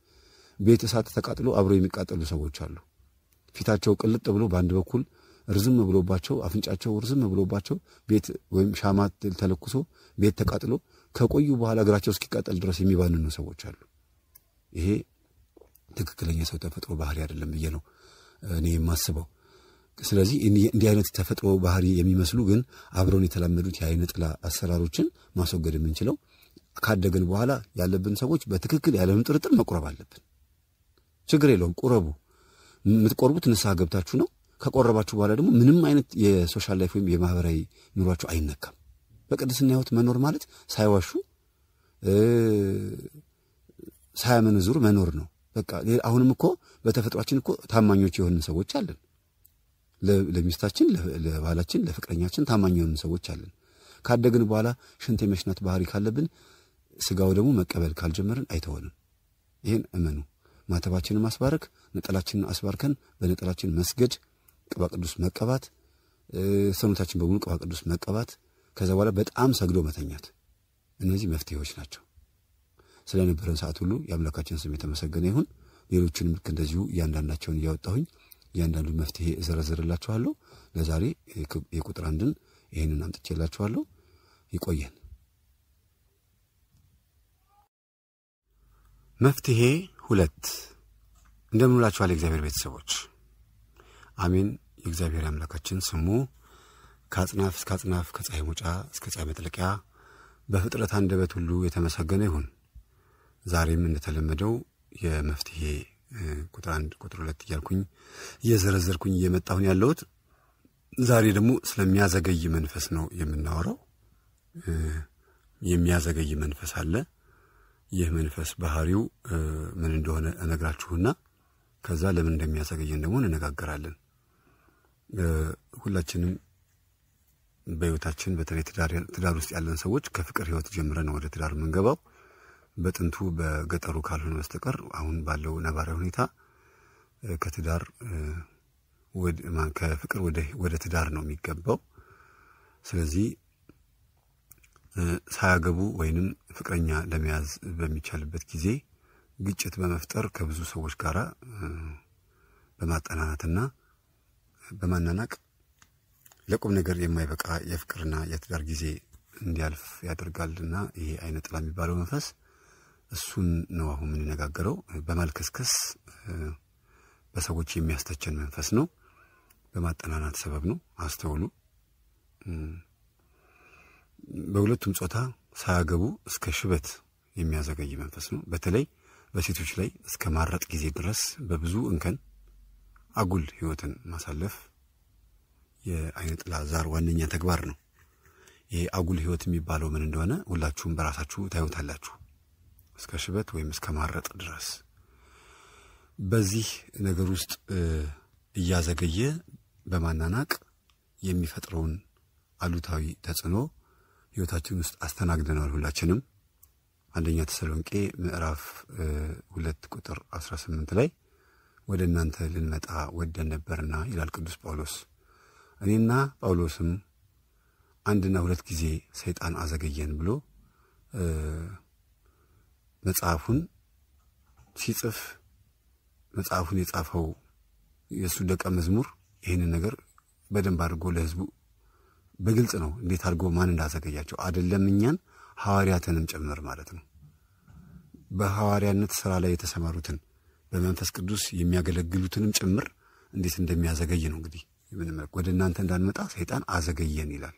ቤት እሳት ተቃጥሎ አብሮ የሚቃጠሉ ሰዎች አሉ። ፊታቸው ቅልጥ ብሎ በአንድ በኩል ርዝም ብሎባቸው አፍንጫቸው ርዝም ብሎባቸው ቤት ወይም ሻማ ተለኩሶ ቤት ተቃጥሎ ከቆዩ በኋላ እግራቸው እስኪቃጠል ድረስ የሚባንኑ ሰዎች አሉ። ይሄ ትክክለኛ ሰው ተፈጥሮ ባህሪ አይደለም ብዬ ነው እኔ የማስበው። ስለዚህ እንዲህ አይነት ተፈጥሮ ባህሪ የሚመስሉ ግን አብረውን የተላመዱት የአይነ ጥላ አሰራሮችን ማስወገድ የምንችለው ካደግን በኋላ ያለብን ሰዎች በትክክል ያለምንም ጥርጥር መቁረብ አለብን። ችግር የለውም ቁረቡ። የምትቆርቡት ንስሐ ገብታችሁ ነው። ከቆረባችሁ በኋላ ደግሞ ምንም አይነት የሶሻል ላይፍ ወይም የማህበራዊ ኑሯችሁ አይነካም። በቅድስና ህይወት መኖር ማለት ሳይዋሹ ሳያመነዝሩ መኖር ነው። በቃ አሁንም እኮ በተፈጥሯችን እኮ ታማኞች የሆንን ሰዎች አለን። ለሚስታችን፣ ለባህላችን፣ ለፍቅረኛችን ታማኝ የሆንን ሰዎች አለን። ካደግን በኋላ ሽንት የመሽናት ባህሪ ካለብን ስጋው ደግሞ መቀበል ካልጀመርን አይተወንም። ይህን እመኑ። ማተባችንን ማስባረክ፣ ነጠላችንን አስባርከን በነጠላችን መስገድ ቅባ ቅዱስ መቀባት፣ ሰውነታችን በሙሉ ቅባ ቅዱስ መቀባት፣ ከዛ በኋላ በጣም ሰግዶ መተኛት። እነዚህ መፍትሄዎች ናቸው። ስለነበረን ሰዓት ሁሉ የአምላካችን ስም የተመሰገነ ይሁን። ሌሎችንም ልክ እንደዚሁ እያንዳንዳቸውን እያወጣሁኝ እያንዳንዱ መፍትሄ እዘረዝርላችኋለሁ። ለዛሬ የቁጥር አንድን ይህንን አምጥቼላችኋለሁ። ይቆየን። መፍትሄ ሁለት እንደምንላችኋል የእግዚአብሔር ቤተሰቦች አሜን። የእግዚአብሔር አምላካችን ስሙ ከአጽናፍ እስከ አጽናፍ ከፀሐይ መውጫ እስከ ፀሐይ መጥለቂያ በፍጥረት አንደበት ሁሉ የተመሰገነ ይሁን። ዛሬም እንደተለመደው የመፍትሄ ቁጥር አንድ ቁጥር ሁለት እያልኩኝ እየዘረዘርኩኝ እየመጣሁን ያለሁት ዛሬ ደግሞ ስለሚያዘገይ መንፈስ ነው የምናወራው። የሚያዘገይ መንፈስ አለ። ይህ መንፈስ ባህሪው ምን እንደሆነ እነግራችሁና ከዛ ለምን እንደሚያዘገየን ደግሞ እንነጋገራለን። ሁላችንም በህይወታችን በተለይ ትዳር ውስጥ ያለን ሰዎች ከፍቅር ህይወት ጀምረን ወደ ትዳር የምንገባው በጥንቱ በገጠሩ ካልሆነ በስተቀር አሁን ባለው ነባራዊ ሁኔታ ከትዳር ከፍቅር ወደ ትዳር ነው የሚገባው። ስለዚህ ሳያገቡ ወይንም ፍቅረኛ ለመያዝ በሚቻልበት ጊዜ ግጭት በመፍጠር ከብዙ ሰዎች ጋር በማጠናናትና በማናናቅ ለቁም ነገር የማይበቃ የፍቅርና የትዳር ጊዜ እንዲያልፍ ያደርጋልና ይሄ አይነ ጥላ የሚባለው መንፈስ እሱን ነው አሁን የምንነጋገረው። በማልከስከስ በሰዎች የሚያስተቸን መንፈስ ነው። በማጠናናት ሰበብ ነው። አስተውሉ። በሁለቱም ጾታ ሳያገቡ እስከ ሽበት የሚያዘገይ መንፈስ ነው። በተለይ በሴቶች ላይ እስከ ማረጥ ጊዜ ድረስ በብዙ እንከን አጉል ህይወትን ማሳለፍ የአይነ ጥላ ዛር ዋነኛ ተግባር ነው። ይሄ አጉል ህይወት የሚባለው ምን እንደሆነ ሁላችሁም በራሳችሁ ታዩታላችሁ፣ እስከ ሽበት ወይም እስከ ማረጥ ድረስ። በዚህ ነገር ውስጥ እያዘገየ በማናናቅ የሚፈጥረውን አሉታዊ ተጽዕኖ ህይወታችን ውስጥ አስተናግደናል ሁላችንም። አንደኛ ተሰሎንቄ ምዕራፍ ሁለት ቁጥር 18 ላይ ወደ እናንተ ልንመጣ ወደን ነበርና ይላል ቅዱስ ጳውሎስ። እኔና ጳውሎስም አንድና ሁለት ጊዜ ሰይጣን አዘገየን ብሎ መጽሐፉን ሲጽፍ መጽሐፉን የጻፈው የእሱ ደቀ መዝሙር ይህንን ነገር በደንብ አድርጎ ለሕዝቡ በግልጽ ነው እንዴት አድርጎ ማን እንዳዘገያቸው አይደለም እኛን ሐዋርያትንም ጭምር ማለት ነው። በሐዋርያነት ስራ ላይ የተሰማሩትን በመንፈስ ቅዱስ የሚያገለግሉትንም ጭምር እንዴት እንደሚያዘገይ ነው እንግዲህ የምንመለክ ወደ እናንተ እንዳንመጣ ሰይጣን አዘገየን ይላል።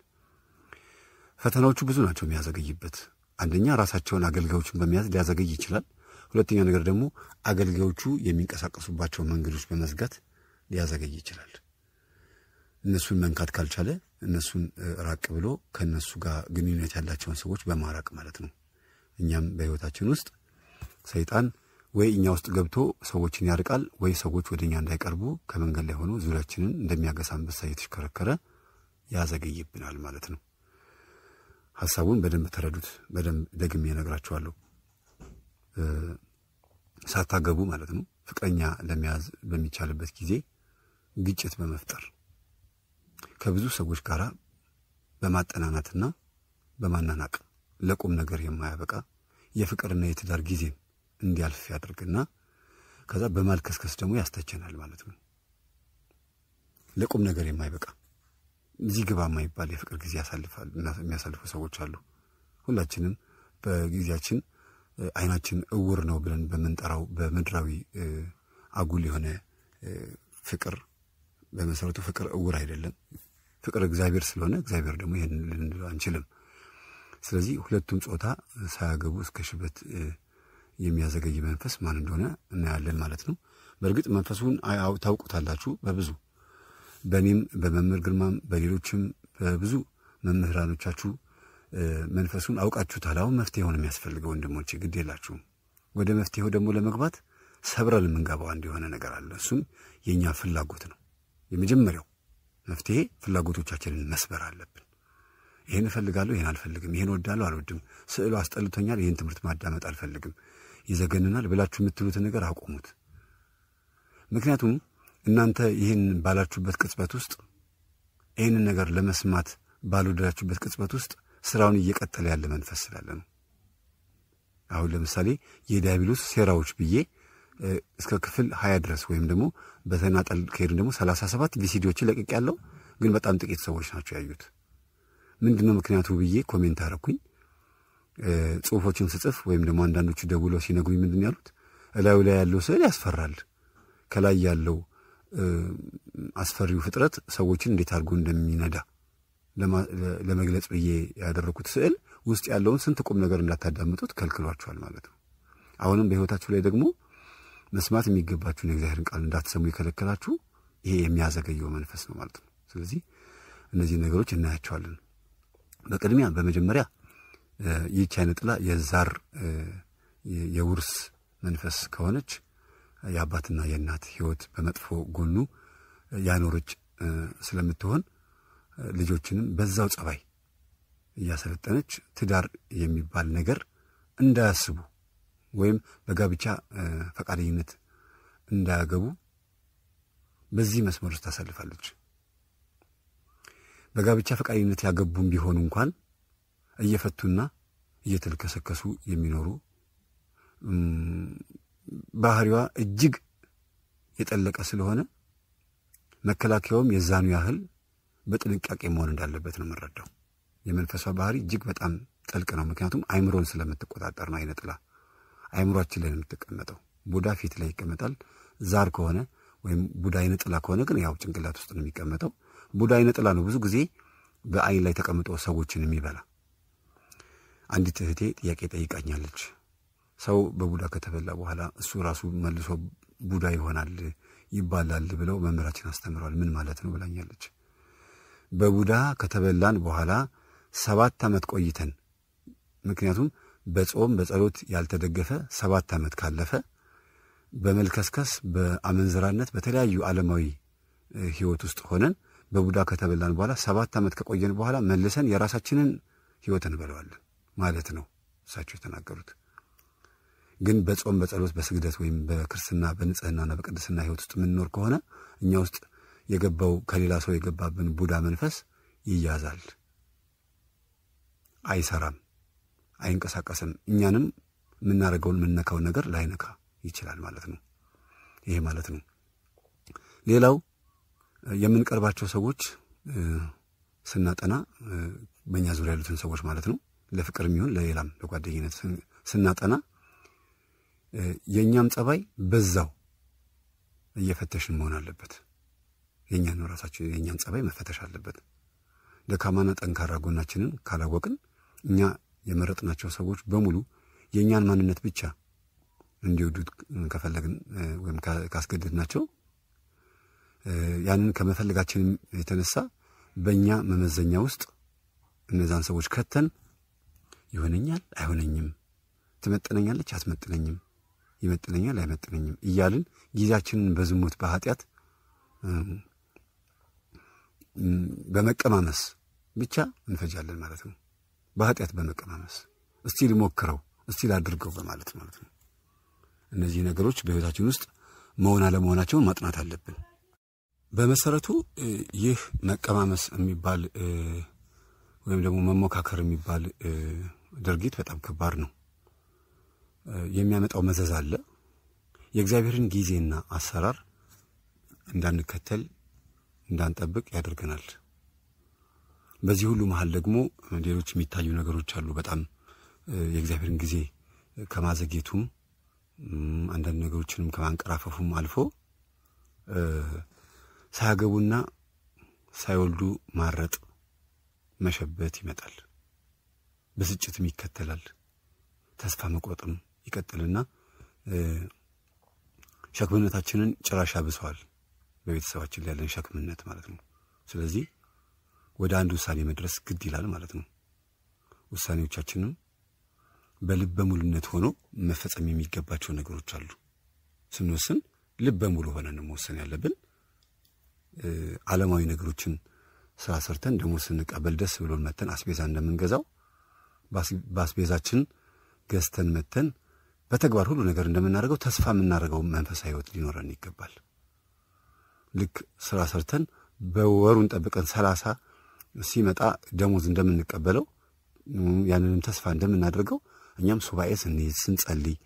ፈተናዎቹ ብዙ ናቸው። የሚያዘገይበት አንደኛ ራሳቸውን አገልጋዮችን በመያዝ ሊያዘገይ ይችላል። ሁለተኛ ነገር ደግሞ አገልጋዮቹ የሚንቀሳቀሱባቸው መንገዶች በመዝጋት ሊያዘገይ ይችላል። እነሱን መንካት ካልቻለ እነሱን ራቅ ብሎ ከእነሱ ጋር ግንኙነት ያላቸውን ሰዎች በማራቅ ማለት ነው። እኛም በሕይወታችን ውስጥ ሰይጣን ወይ እኛ ውስጥ ገብቶ ሰዎችን ያርቃል፣ ወይ ሰዎች ወደ እኛ እንዳይቀርቡ ከመንገድ ላይ ሆኖ ዙሪያችንን እንደሚያገሳ አንበሳ እየተሽከረከረ ያዘገይብናል ማለት ነው። ሀሳቡን በደንብ ተረዱት። በደንብ ደግሜ እነግራችኋለሁ። ሳታገቡ ማለት ነው ፍቅረኛ ለመያዝ በሚቻልበት ጊዜ ግጭት በመፍጠር ከብዙ ሰዎች ጋር በማጠናናትና በማናናቅ ለቁም ነገር የማያበቃ የፍቅርና የትዳር ጊዜ እንዲያልፍ ያደርግና ከዛ በማልከስከስ ደግሞ ያስተቸናል ማለት ነው። ለቁም ነገር የማይበቃ እዚህ ግባ የማይባል የፍቅር ጊዜ ያሳልፋል የሚያሳልፉ ሰዎች አሉ። ሁላችንም በጊዜያችን አይናችን እውር ነው ብለን በምንጠራው በምድራዊ አጉል የሆነ ፍቅር በመሰረቱ ፍቅር እውር አይደለም። ፍቅር እግዚአብሔር ስለሆነ እግዚአብሔር ደግሞ ይህን ልንለው አንችልም። ስለዚህ ሁለቱም ጾታ ሳያገቡ እስከ ሽበት የሚያዘገይ መንፈስ ማን እንደሆነ እናያለን ማለት ነው። በእርግጥ መንፈሱን ታውቁታላችሁ በብዙ በእኔም በመምህር ግርማም በሌሎችም በብዙ መምህራኖቻችሁ መንፈሱን አውቃችሁታል። አሁን መፍትሄ ሆነ የሚያስፈልገው ወንድሞች ግድ የላችሁም። ወደ መፍትሄው ደግሞ ለመግባት ሰብረን የምንገባው አንድ የሆነ ነገር አለ። እሱም የእኛ ፍላጎት ነው። የመጀመሪያው መፍትሄ ፍላጎቶቻችንን መስበር አለብን። ይህን እፈልጋለሁ፣ ይህን አልፈልግም፣ ይህን ወዳለሁ፣ አልወድም፣ ስዕሉ አስጠልቶኛል፣ ይህን ትምህርት ማዳመጥ አልፈልግም፣ ይዘገንናል ብላችሁ የምትሉትን ነገር አቁሙት። ምክንያቱም እናንተ ይህን ባላችሁበት ቅጽበት ውስጥ ይህንን ነገር ለመስማት ባልወደዳችሁበት ቅጽበት ውስጥ ስራውን እየቀጠለ ያለ መንፈስ ስላለ ነው። አሁን ለምሳሌ የዲያብሎስ ሴራዎች ብዬ እስከ ክፍል ሀያ ድረስ ወይም ደግሞ በተናጠል ከሄድን ደግሞ ሰላሳ ሰባት ቪሲዲዎችን ለቅቅ ያለው ግን በጣም ጥቂት ሰዎች ናቸው ያዩት። ምንድነው ምክንያቱ ብዬ ኮሜንት አረኩኝ። ጽሁፎችን ስጽፍ ወይም ደግሞ አንዳንዶቹ ደውለው ሲነግሩኝ ምንድን ያሉት እላዩ ላይ ያለው ስዕል ያስፈራል። ከላይ ያለው አስፈሪው ፍጥረት ሰዎችን እንዴት አድርጎ እንደሚነዳ ለመግለጽ ብዬ ያደረኩት ስዕል ውስጥ ያለውን ስንት ቁም ነገር እንዳታዳምጡት ከልክሏችኋል ማለት ነው። አሁንም በህይወታችሁ ላይ ደግሞ መስማት የሚገባችሁን የእግዚአብሔርን ቃል እንዳትሰሙ የከለከላችሁ ይሄ የሚያዘገየው መንፈስ ነው ማለት ነው። ስለዚህ እነዚህ ነገሮች እናያቸዋለን። በቅድሚያ በመጀመሪያ ይህች አይነት ጥላ የዛር የውርስ መንፈስ ከሆነች የአባትና የእናት ህይወት በመጥፎ ጎኑ ያኖረች ስለምትሆን ልጆችንም በዛው ጸባይ እያሰለጠነች ትዳር የሚባል ነገር እንዳያስቡ ወይም በጋብቻ ፈቃደኝነት እንዳያገቡ በዚህ መስመር ውስጥ ታሳልፋለች። በጋብቻ ፈቃደኝነት ያገቡም ቢሆኑ እንኳን እየፈቱና እየተልከሰከሱ የሚኖሩ ባህሪዋ እጅግ የጠለቀ ስለሆነ መከላከያውም የዛኑ ያህል በጥንቃቄ መሆን እንዳለበት ነው የምንረዳው። የመንፈሷ ባህሪ እጅግ በጣም ጥልቅ ነው። ምክንያቱም አይምሮን ስለምትቆጣጠር ነው። አይነጥላ አይምሯችን ላይ ነው የምትቀመጠው። ቡዳ ፊት ላይ ይቀመጣል። ዛር ከሆነ ወይም ቡዳ አይነጥላ ከሆነ ግን ያው ጭንቅላት ውስጥ ነው የሚቀመጠው። ቡዳ አይነጥላ ነው ብዙ ጊዜ በአይን ላይ ተቀምጦ ሰዎችን የሚበላ አንዲት እህቴ ጥያቄ ጠይቃኛለች። ሰው በቡዳ ከተበላ በኋላ እሱ ራሱ መልሶ ቡዳ ይሆናል ይባላል ብለው መምህራችን አስተምረዋል። ምን ማለት ነው ብላኛለች። በቡዳ ከተበላን በኋላ ሰባት ዓመት ቆይተን ምክንያቱም በጾም በጸሎት ያልተደገፈ ሰባት ዓመት ካለፈ በመልከስከስ በአመንዝራነት በተለያዩ ዓለማዊ ህይወት ውስጥ ሆነን በቡዳ ከተበላን በኋላ ሰባት ዓመት ከቆየን በኋላ መልሰን የራሳችንን ህይወት እንበለዋለን። ማለት ነው እሳቸው የተናገሩት። ግን በጾም በጸሎት በስግደት ወይም በክርስትና በንጽህናና በቅድስና ህይወት ውስጥ የምንኖር ከሆነ እኛ ውስጥ የገባው ከሌላ ሰው የገባብን ቡዳ መንፈስ ይያዛል፣ አይሰራም፣ አይንቀሳቀስም። እኛንም የምናደርገውን የምንነካውን ነገር ላይነካ ይችላል ማለት ነው። ይሄ ማለት ነው። ሌላው የምንቀርባቸው ሰዎች ስናጠና በእኛ ዙሪያ ያሉትን ሰዎች ማለት ነው ለፍቅር የሚሆን ለሌላም ለጓደኝነት ስናጠና የእኛም ጸባይ በዛው እየፈተሽን መሆን አለበት። የእኛን ራሳችን የእኛን ጸባይ መፈተሽ አለበት። ደካማና ጠንካራ ጎናችንን ካላወቅን እኛ የመረጥናቸው ሰዎች በሙሉ የእኛን ማንነት ብቻ እንዲወዱት ከፈለግን ወይም ካስገደድናቸው ያንን ከመፈለጋችንም የተነሳ በእኛ መመዘኛ ውስጥ እነዛን ሰዎች ከተን ይሆነኛል አይሆነኝም፣ ትመጥነኛለች አትመጥነኝም፣ ይመጥነኛል አይመጥነኝም እያልን ጊዜያችንን በዝሙት በኃጢአት በመቀማመስ ብቻ እንፈጃለን ማለት ነው። በኃጢአት በመቀማመስ እስቲ ልሞክረው፣ እስቲ ላድርገው በማለት ማለት ነው። እነዚህ ነገሮች በህይወታችን ውስጥ መሆን አለመሆናቸውን ማጥናት አለብን። በመሰረቱ ይህ መቀማመስ የሚባል ወይም ደግሞ መሞካከር የሚባል ድርጊት በጣም ከባድ ነው። የሚያመጣው መዘዝ አለ። የእግዚአብሔርን ጊዜና አሰራር እንዳንከተል እንዳንጠብቅ ያደርገናል። በዚህ ሁሉ መሀል ደግሞ ሌሎች የሚታዩ ነገሮች አሉ። በጣም የእግዚአብሔርን ጊዜ ከማዘጌቱም አንዳንድ ነገሮችንም ከማንቀራፈፉም አልፎ ሳያገቡና ሳይወልዱ ማረጥ፣ መሸበት ይመጣል። ብስጭትም ይከተላል። ተስፋ መቁረጥም ይቀጥልና ሸክምነታችንን ጭራሽ አብሰዋል። በቤተሰባችን ላይ ያለን ሸክምነት ማለት ነው። ስለዚህ ወደ አንድ ውሳኔ መድረስ ግድ ይላል ማለት ነው። ውሳኔዎቻችንም በልበ ሙሉነት ሆኖ መፈጸም የሚገባቸው ነገሮች አሉ። ስንወስን ልበ ሙሉ ሆነን መወሰን ያለብን። ዓለማዊ ነገሮችን ስራ ሰርተን ደግሞ ስንቀበል ደስ ብሎን መተን አስቤዛ እንደምንገዛው በአስቤዛችን ገዝተን መተን በተግባር ሁሉ ነገር እንደምናደርገው ተስፋ የምናደርገው መንፈሳዊ ህይወት ሊኖረን ይገባል። ልክ ስራ ሰርተን በወሩን ጠብቀን ሰላሳ ሲመጣ ደሞዝ እንደምንቀበለው ያንንም ተስፋ እንደምናደርገው እኛም ሱባኤ ስንይዝ ስንጸልይ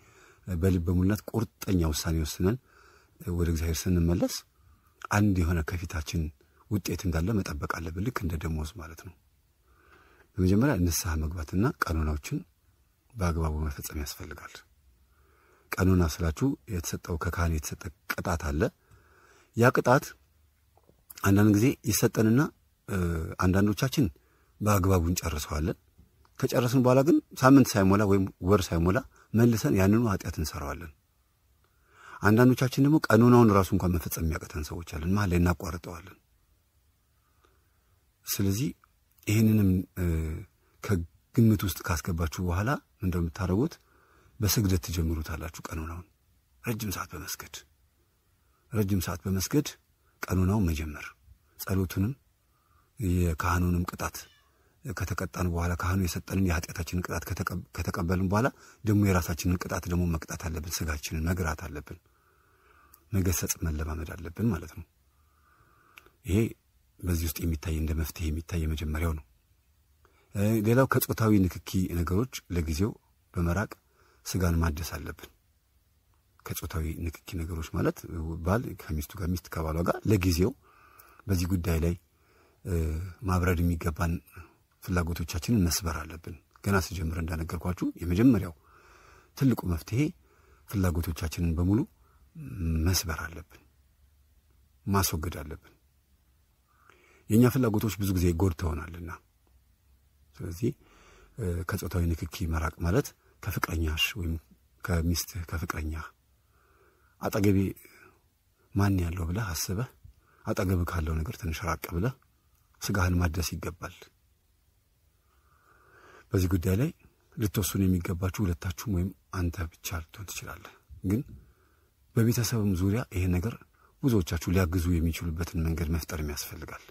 በልበ ሙሉነት ቁርጠኛ ውሳኔ ወስነን ወደ እግዚአብሔር ስንመለስ አንድ የሆነ ከፊታችን ውጤት እንዳለ መጠበቅ አለብን። ልክ እንደ ደሞዝ ማለት ነው። በመጀመሪያ ንስሐ መግባትና ቀኖናዎችን በአግባቡ መፈጸም ያስፈልጋል። ቀኖና ስላችሁ የተሰጠው ከካህን የተሰጠ ቅጣት አለ። ያ ቅጣት አንዳንድ ጊዜ ይሰጠንና አንዳንዶቻችን በአግባቡ እንጨርሰዋለን። ከጨረስን በኋላ ግን ሳምንት ሳይሞላ ወይም ወር ሳይሞላ መልሰን ያንኑ ኃጢአት እንሰራዋለን። አንዳንዶቻችን ደግሞ ቀኖናውን ራሱ እንኳን መፈጸም የሚያቀተን ሰዎች አለን። መሀል ላይ እናቋርጠዋለን። ስለዚህ ይህንንም ከግምት ውስጥ ካስገባችሁ በኋላ እንደምታደርጉት በስግደት ትጀምሩታላችሁ። ቀኖናውን ረጅም ሰዓት በመስገድ ረጅም ሰዓት በመስገድ ቀኖናውን መጀመር ጸሎቱንም የካህኑንም ቅጣት ከተቀጣን በኋላ ካህኑ የሰጠንን የኃጢአታችንን ቅጣት ከተቀበልን በኋላ ደግሞ የራሳችንን ቅጣት ደግሞ መቅጣት አለብን። ስጋችንን መግራት አለብን። መገሰጽ መለማመድ አለብን ማለት ነው። ይሄ በዚህ ውስጥ የሚታይ እንደ መፍትሄ የሚታይ የመጀመሪያው ነው። ሌላው ከጾታዊ ንክኪ ነገሮች ለጊዜው በመራቅ ስጋን ማደስ አለብን። ከጾታዊ ንክኪ ነገሮች ማለት ባል ከሚስቱ ጋር፣ ሚስት ከባሏ ጋር ለጊዜው በዚህ ጉዳይ ላይ ማብረድ የሚገባን ፍላጎቶቻችንን መስበር አለብን። ገና ስጀምር እንዳነገርኳችሁ የመጀመሪያው ትልቁ መፍትሄ ፍላጎቶቻችንን በሙሉ መስበር አለብን፣ ማስወገድ አለብን። የእኛ ፍላጎቶች ብዙ ጊዜ ጎድተውናልና። ስለዚህ ከጾታዊ ንክኪ መራቅ ማለት ከፍቅረኛሽ ወይም ከሚስትህ ከፍቅረኛ አጠገቤ ማን ያለው ብለህ አስበህ አጠገብ ካለው ነገር ትንሽ ራቅ ብለህ ስጋህን ማድረስ ይገባል። በዚህ ጉዳይ ላይ ልትወስኑ የሚገባችሁ ሁለታችሁም ወይም አንተ ብቻ ልትሆን ትችላለህ። ግን በቤተሰብም ዙሪያ ይሄ ነገር ብዙዎቻችሁ ሊያግዙ የሚችሉበትን መንገድ መፍጠርም ያስፈልጋል።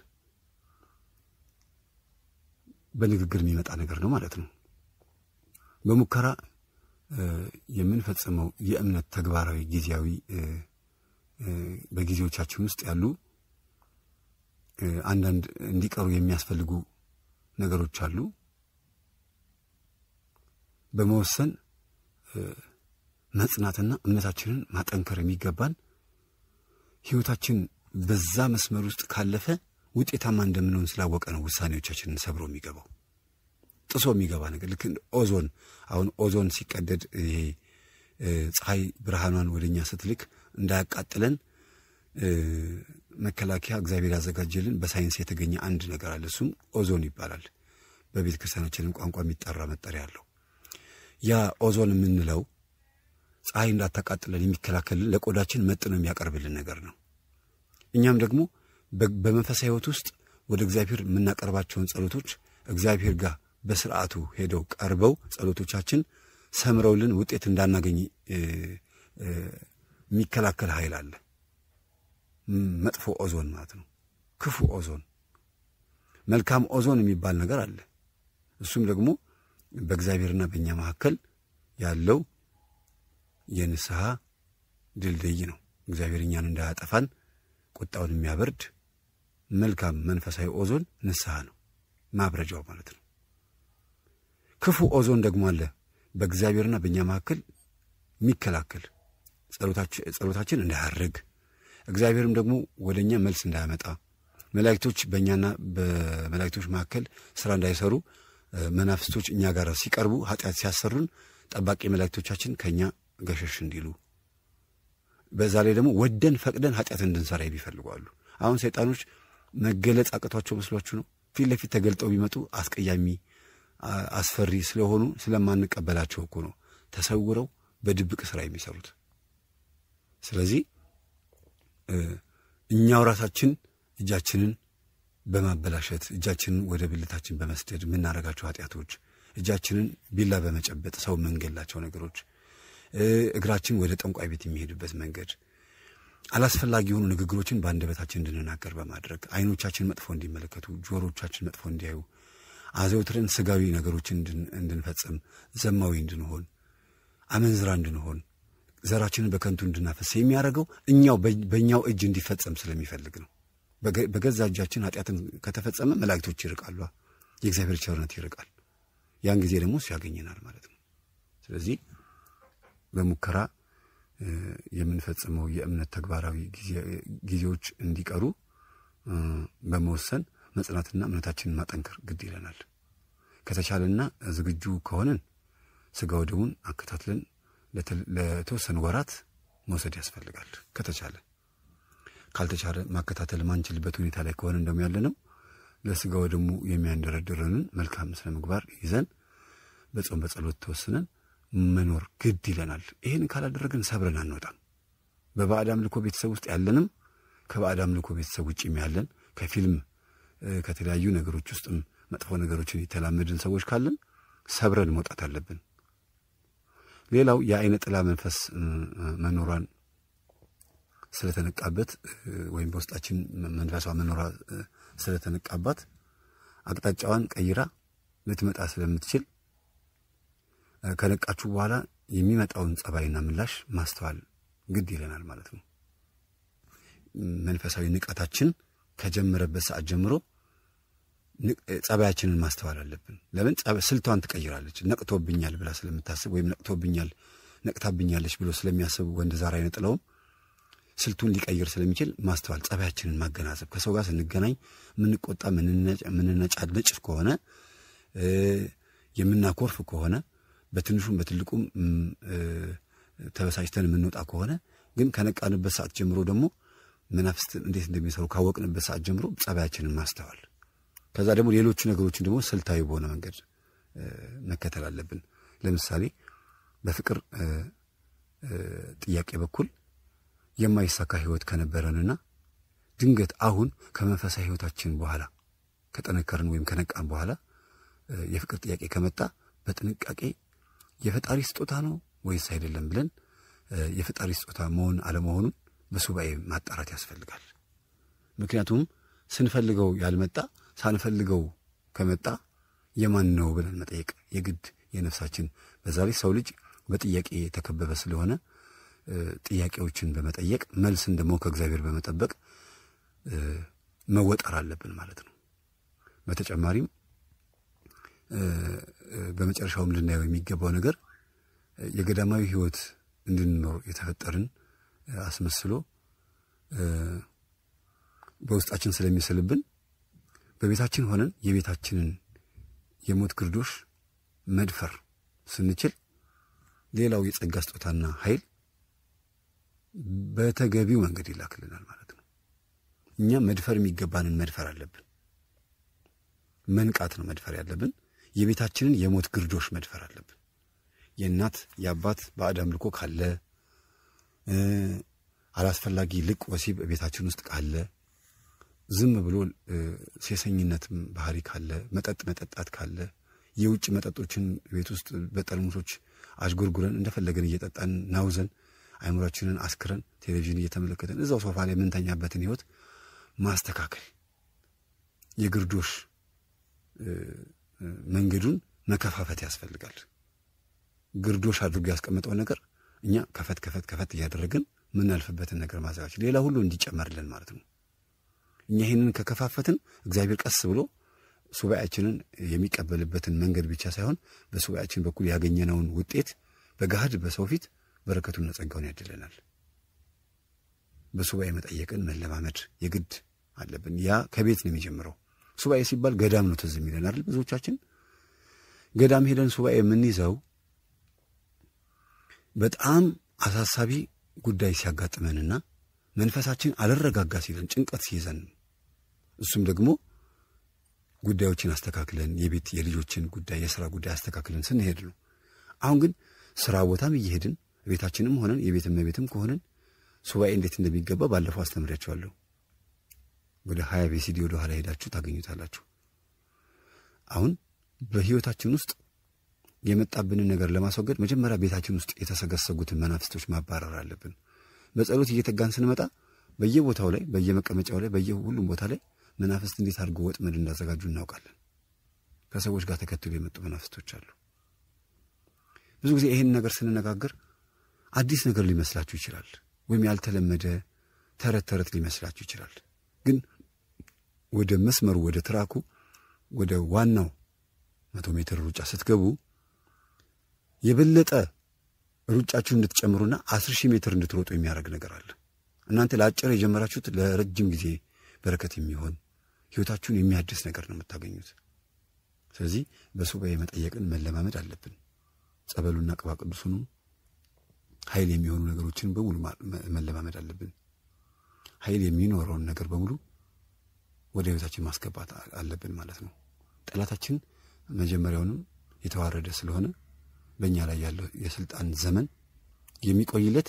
በንግግር የሚመጣ ነገር ነው ማለት ነው። በሙከራ የምንፈጽመው የእምነት ተግባራዊ ጊዜያዊ በጊዜዎቻችን ውስጥ ያሉ አንዳንድ እንዲቀሩ የሚያስፈልጉ ነገሮች አሉ። በመወሰን መጽናትና እምነታችንን ማጠንከር የሚገባን ህይወታችን በዛ መስመር ውስጥ ካለፈ ውጤታማ እንደምንሆን ስላወቀ ነው ውሳኔዎቻችንን ሰብሮ የሚገባው ጥሶ የሚገባ ነገር ልክ ኦዞን አሁን ኦዞን ሲቀደድ ይሄ ፀሐይ ብርሃኗን ወደ እኛ ስትልክ እንዳያቃጥለን መከላከያ እግዚአብሔር ያዘጋጀልን በሳይንስ የተገኘ አንድ ነገር አለ። እሱም ኦዞን ይባላል። በቤተ ክርስቲያናችንም ቋንቋ የሚጠራ መጠሪያ አለው። ያ ኦዞን የምንለው ፀሐይ እንዳታቃጥለን የሚከላከልን ለቆዳችን መጥኖ የሚያቀርብልን ነገር ነው። እኛም ደግሞ በመንፈሳዊ ውስጥ ወደ እግዚአብሔር የምናቀርባቸውን ጸሎቶች እግዚአብሔር ጋር በስርዓቱ ሄደው ቀርበው ጸሎቶቻችን ሰምረውልን ውጤት እንዳናገኝ የሚከላከል ኃይል አለ። መጥፎ ኦዞን ማለት ነው። ክፉ ኦዞን፣ መልካም ኦዞን የሚባል ነገር አለ። እሱም ደግሞ በእግዚአብሔርና በእኛ መካከል ያለው የንስሐ ድልድይ ነው። እግዚአብሔር እኛን እንዳያጠፋን ቁጣውን የሚያበርድ መልካም መንፈሳዊ ኦዞን ንስሐ ነው፣ ማብረጃው ማለት ነው። ክፉ ኦዞን ደግሞ አለ፣ በእግዚአብሔርና በእኛ መካከል የሚከላከል ጸሎታችን እንዳያርግ፣ እግዚአብሔርም ደግሞ ወደ እኛ መልስ እንዳያመጣ፣ መላእክቶች በእኛና በመላእክቶች መካከል ስራ እንዳይሰሩ፣ መናፍስቶች እኛ ጋር ሲቀርቡ ኃጢአት ሲያሰሩን ጠባቂ መላእክቶቻችን ከእኛ ገሸሽ እንዲሉ በዛ ላይ ደግሞ ወደን ፈቅደን ኃጢአት እንድንሰራ ይፈልጓሉ። አሁን ሰይጣኖች መገለጽ አቅቷቸው መስሏችሁ ነው? ፊት ለፊት ተገልጠው ቢመጡ አስቀያሚ አስፈሪ ስለሆኑ ስለማንቀበላቸው እኮ ነው ተሰውረው በድብቅ ስራ የሚሰሩት። ስለዚህ እኛው ራሳችን እጃችንን በማበላሸት እጃችንን ወደ ብልታችን በመስደድ የምናደርጋቸው ኃጢአቶች፣ እጃችንን ቢላ በመጨበጥ ሰው መንገላቸው ነገሮች፣ እግራችን ወደ ጠንቋይ ቤት የሚሄድበት መንገድ አላስፈላጊ የሆኑ ንግግሮችን በአንደበታችን እንድንናገር በማድረግ አይኖቻችን መጥፎ እንዲመለከቱ፣ ጆሮቻችን መጥፎ እንዲያዩ፣ አዘውትረን ስጋዊ ነገሮችን እንድንፈጽም፣ ዘማዊ እንድንሆን፣ አመንዝራ እንድንሆን፣ ዘራችንን በከንቱ እንድናፈስ የሚያደርገው እኛው በእኛው እጅ እንዲፈጸም ስለሚፈልግ ነው። በገዛ እጃችን ኃጢአትን ከተፈጸመ መላእክቶች ይርቃሉ፣ የእግዚአብሔር ቸርነት ይርቃል። ያን ጊዜ ደግሞ እሱ ያገኘናል ማለት ነው። ስለዚህ በሙከራ የምንፈጽመው የእምነት ተግባራዊ ጊዜዎች እንዲቀሩ በመወሰን መጽናትና እምነታችንን ማጠንከር ግድ ይለናል። ከተቻለና ዝግጁ ከሆንን ስጋ ወደሙን አከታትለን ለተወሰኑ ወራት መውሰድ ያስፈልጋል። ከተቻለ ካልተቻለ ማከታተል ማንችልበት ሁኔታ ላይ ከሆነ ያለ ነው። ለስጋ ወደሙ የሚያንደረድረንን መልካም ስነ ምግባር ይዘን በጾም በጸሎት ተወስነን መኖር ግድ ይለናል። ይህን ካላደረግን ሰብረን አንወጣም። በባዕድ አምልኮ ቤተሰብ ውስጥ ያለንም ከባዕድ አምልኮ ቤተሰብ ውጭም ያለን ከፊልም ከተለያዩ ነገሮች ውስጥም መጥፎ ነገሮችን የተላመድን ሰዎች ካለን ሰብረን መውጣት አለብን። ሌላው የአይነ ጥላ መንፈስ መኖሯን ስለተነቃበት ወይም በውስጣችን መንፈሷ መኖሯ ስለተነቃባት አቅጣጫዋን ቀይራ ልትመጣ ስለምትችል ከለቃችሁ በኋላ የሚመጣውን ጸባይና ምላሽ ማስተዋል ግድ ይለናል ማለት ነው። መንፈሳዊ ንቃታችን ከጀመረበት ሰዓት ጀምሮ ጸባያችንን ማስተዋል አለብን። ለምን ስልቷን ትቀይራለች። ነቅቶብኛል ብላ ስለምታስብ ወይም ነቅቶብኛል ነቅታብኛለች ብሎ ስለሚያስብ ወንድ ዛር አይነጥለውም። ስልቱን ሊቀይር ስለሚችል ማስተዋል፣ ጸባያችንን ማገናዘብ። ከሰው ጋር ስንገናኝ የምንቆጣ ምንነጫነጭ ከሆነ የምናኮርፍ ከሆነ በትንሹም በትልቁም ተበሳጭተን የምንወጣ ከሆነ ግን ከነቃንበት ሰዓት ጀምሮ ደግሞ መናፍስት እንዴት እንደሚሰሩ ካወቅንበት ሰዓት ጀምሮ ጸባያችንን ማስተዋል፣ ከዛ ደግሞ ሌሎቹ ነገሮችን ደግሞ ስልታዊ በሆነ መንገድ መከተል አለብን። ለምሳሌ በፍቅር ጥያቄ በኩል የማይሳካ ህይወት ከነበረንና ድንገት አሁን ከመንፈሳዊ ህይወታችን በኋላ ከጠነከርን ወይም ከነቃን በኋላ የፍቅር ጥያቄ ከመጣ በጥንቃቄ የፈጣሪ ስጦታ ነው ወይስ አይደለም ብለን የፈጣሪ ስጦታ መሆን አለመሆኑን በሱባኤ ማጣራት ያስፈልጋል። ምክንያቱም ስንፈልገው ያልመጣ ሳንፈልገው ከመጣ የማን ነው ብለን መጠየቅ የግድ የነፍሳችን በዛ ላይ ሰው ልጅ በጥያቄ የተከበበ ስለሆነ ጥያቄዎችን በመጠየቅ መልስን ደግሞ ከእግዚአብሔር በመጠበቅ መወጠር አለብን ማለት ነው። በተጨማሪም በመጨረሻውም ልናየው የሚገባው ነገር የገዳማዊ ህይወት እንድንኖር የተፈጠርን አስመስሎ በውስጣችን ስለሚስልብን በቤታችን ሆነን የቤታችንን የሞት ግርዶሽ መድፈር ስንችል ሌላው የጸጋ ስጦታና ኃይል በተገቢው መንገድ ይላክልናል ማለት ነው። እኛ መድፈር የሚገባንን መድፈር አለብን። መንቃት ነው መድፈር ያለብን። የቤታችንን የሞት ግርዶሽ መድፈር አለብን። የእናት የአባት ባዕድ አምልኮ ካለ አላስፈላጊ ልቅ ወሲብ ቤታችን ውስጥ ካለ ዝም ብሎ ሴሰኝነትም ባህሪ ካለ መጠጥ መጠጣት ካለ የውጭ መጠጦችን ቤት ውስጥ በጠርሙሶች አሽጎርጉረን እንደፈለገን እየጠጣን ናውዘን አይምሯችንን አስክረን ቴሌቪዥን እየተመለከተን እዛው ሶፋ ላይ የምንተኛበትን ህይወት ማስተካከል የግርዶሽ መንገዱን መከፋፈት ያስፈልጋል። ግርዶሽ አድርጎ ያስቀመጠውን ነገር እኛ ከፈት ከፈት ከፈት እያደረግን ምናልፍበትን ነገር ማዘጋጀት፣ ሌላ ሁሉ እንዲጨመርልን ማለት ነው። እኛ ይህንን ከከፋፈትን እግዚአብሔር ቀስ ብሎ ሱባኤያችንን የሚቀበልበትን መንገድ ብቻ ሳይሆን በሱባኤያችን በኩል ያገኘነውን ውጤት በገሃድ በሰው ፊት በረከቱና ጸጋውን ያድለናል። በሱባኤ መጠየቅን መለማመድ የግድ አለብን። ያ ከቤት ነው የሚጀምረው። ሱባኤ ሲባል ገዳም ነው ትዝ የሚለን አይደል? ብዙዎቻችን ገዳም ሄደን ሱባኤ የምንይዘው በጣም አሳሳቢ ጉዳይ ሲያጋጥመንና መንፈሳችን አልረጋጋ ሲለን፣ ጭንቀት ሲይዘን እሱም ደግሞ ጉዳዮችን አስተካክለን የቤት የልጆችን ጉዳይ የስራ ጉዳይ አስተካክለን ስንሄድ ነው። አሁን ግን ስራ ቦታም እየሄድን ቤታችንም ሆነን የቤትም ቤትም ከሆነን ሱባኤ እንዴት እንደሚገባ ባለፈው አስተምሬያቸዋለሁ። ወደ ሀያ ቤሲዲ ወደ ኋላ ሄዳችሁ ታገኙታላችሁ። አሁን በህይወታችን ውስጥ የመጣብንን ነገር ለማስወገድ መጀመሪያ ቤታችን ውስጥ የተሰገሰጉትን መናፍስቶች ማባረር አለብን። በጸሎት እየተጋን ስንመጣ በየቦታው ላይ በየመቀመጫው ላይ በየሁሉም ቦታ ላይ መናፍስት እንዴት አድርጎ ወጥመድ እንዳዘጋጁ እናውቃለን። ከሰዎች ጋር ተከትሎ የመጡ መናፍስቶች አሉ። ብዙ ጊዜ ይህን ነገር ስንነጋገር አዲስ ነገር ሊመስላችሁ ይችላል፣ ወይም ያልተለመደ ተረት ተረት ሊመስላችሁ ይችላል። ግን ወደ መስመሩ ወደ ትራኩ ወደ ዋናው መቶ ሜትር ሩጫ ስትገቡ የበለጠ ሩጫችሁ እንድትጨምሩና አስር ሺህ ሜትር እንድትሮጡ የሚያደርግ ነገር አለ። እናንተ ለአጭር የጀመራችሁት ለረጅም ጊዜ በረከት የሚሆን ህይወታችሁን የሚያድስ ነገር ነው የምታገኙት። ስለዚህ በሱባኤ መጠየቅን መለማመድ አለብን። ጸበሉና ቅባ ቅዱሱን ኃይል የሚሆኑ ነገሮችን በሙሉ መለማመድ አለብን። ኃይል የሚኖረውን ነገር በሙሉ ወደ ህይወታችን ማስገባት አለብን ማለት ነው። ጠላታችን መጀመሪያውንም የተዋረደ ስለሆነ በእኛ ላይ ያለው የስልጣን ዘመን የሚቆይለት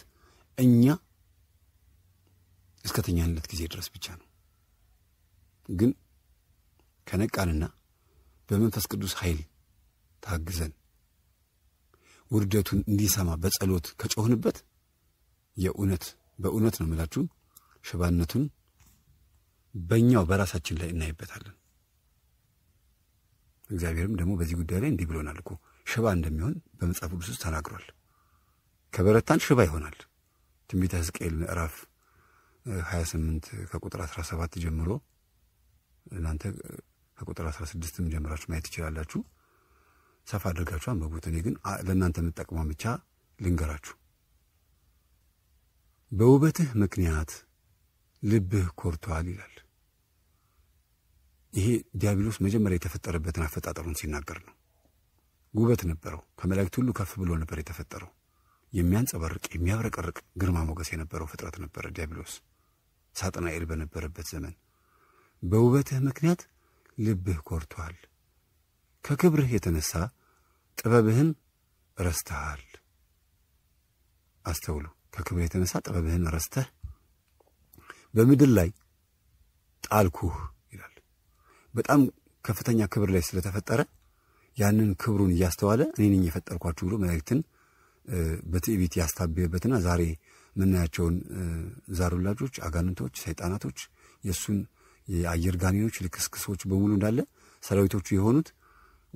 እኛ እስከተኛንለት ጊዜ ድረስ ብቻ ነው። ግን ከነቃንና በመንፈስ ቅዱስ ኃይል ታግዘን ውርደቱን እንዲሰማ በጸሎት ከጮህንበት የእውነት በእውነት ነው የምላችሁ ሽባነቱን በእኛው በራሳችን ላይ እናይበታለን። እግዚአብሔርም ደግሞ በዚህ ጉዳይ ላይ እንዲህ ብሎናል እኮ ሽባ እንደሚሆን በመጽሐፍ ቅዱስ ውስጥ ተናግሯል። ከበረታን ሽባ ይሆናል። ትንቢተ ሕዝቅኤል ምዕራፍ 28 ከቁጥር 17 ጀምሮ እናንተ ከቁጥር 16ም ጀምራችሁ ማየት ትችላላችሁ። ሰፋ አድርጋችሁ አንብቡት። እኔ ግን ለእናንተ የምጠቅመውን ብቻ ልንገራችሁ። በውበትህ ምክንያት ልብህ ኮርቷል ይላል። ይሄ ዲያብሎስ መጀመሪያ የተፈጠረበትን አፈጣጠሩን ሲናገር ነው። ውበት ነበረው። ከመላእክት ሁሉ ከፍ ብሎ ነበር የተፈጠረው። የሚያንጸባርቅ የሚያብረቀርቅ ግርማ ሞገስ የነበረው ፍጥረት ነበረ ዲያብሎስ ሳጥናኤል በነበረበት ዘመን። በውበትህ ምክንያት ልብህ ኮርቷል፣ ከክብርህ የተነሳ ጥበብህን ረስተሃል። አስተውሉ። ከክብር የተነሳ ጥበብህን ረስተህ በምድር ላይ ጣልኩህ በጣም ከፍተኛ ክብር ላይ ስለተፈጠረ ያንን ክብሩን እያስተዋለ እኔ ነኝ የፈጠርኳችሁ ብሎ መላእክትን በትዕቢት ያስታበየበትና ዛሬ የምናያቸውን ዛሩላጆች፣ አጋንንቶች፣ ሰይጣናቶች የእሱን የአየር ጋኔኖች፣ ልክስክሶች በሙሉ እንዳለ ሰራዊቶቹ የሆኑት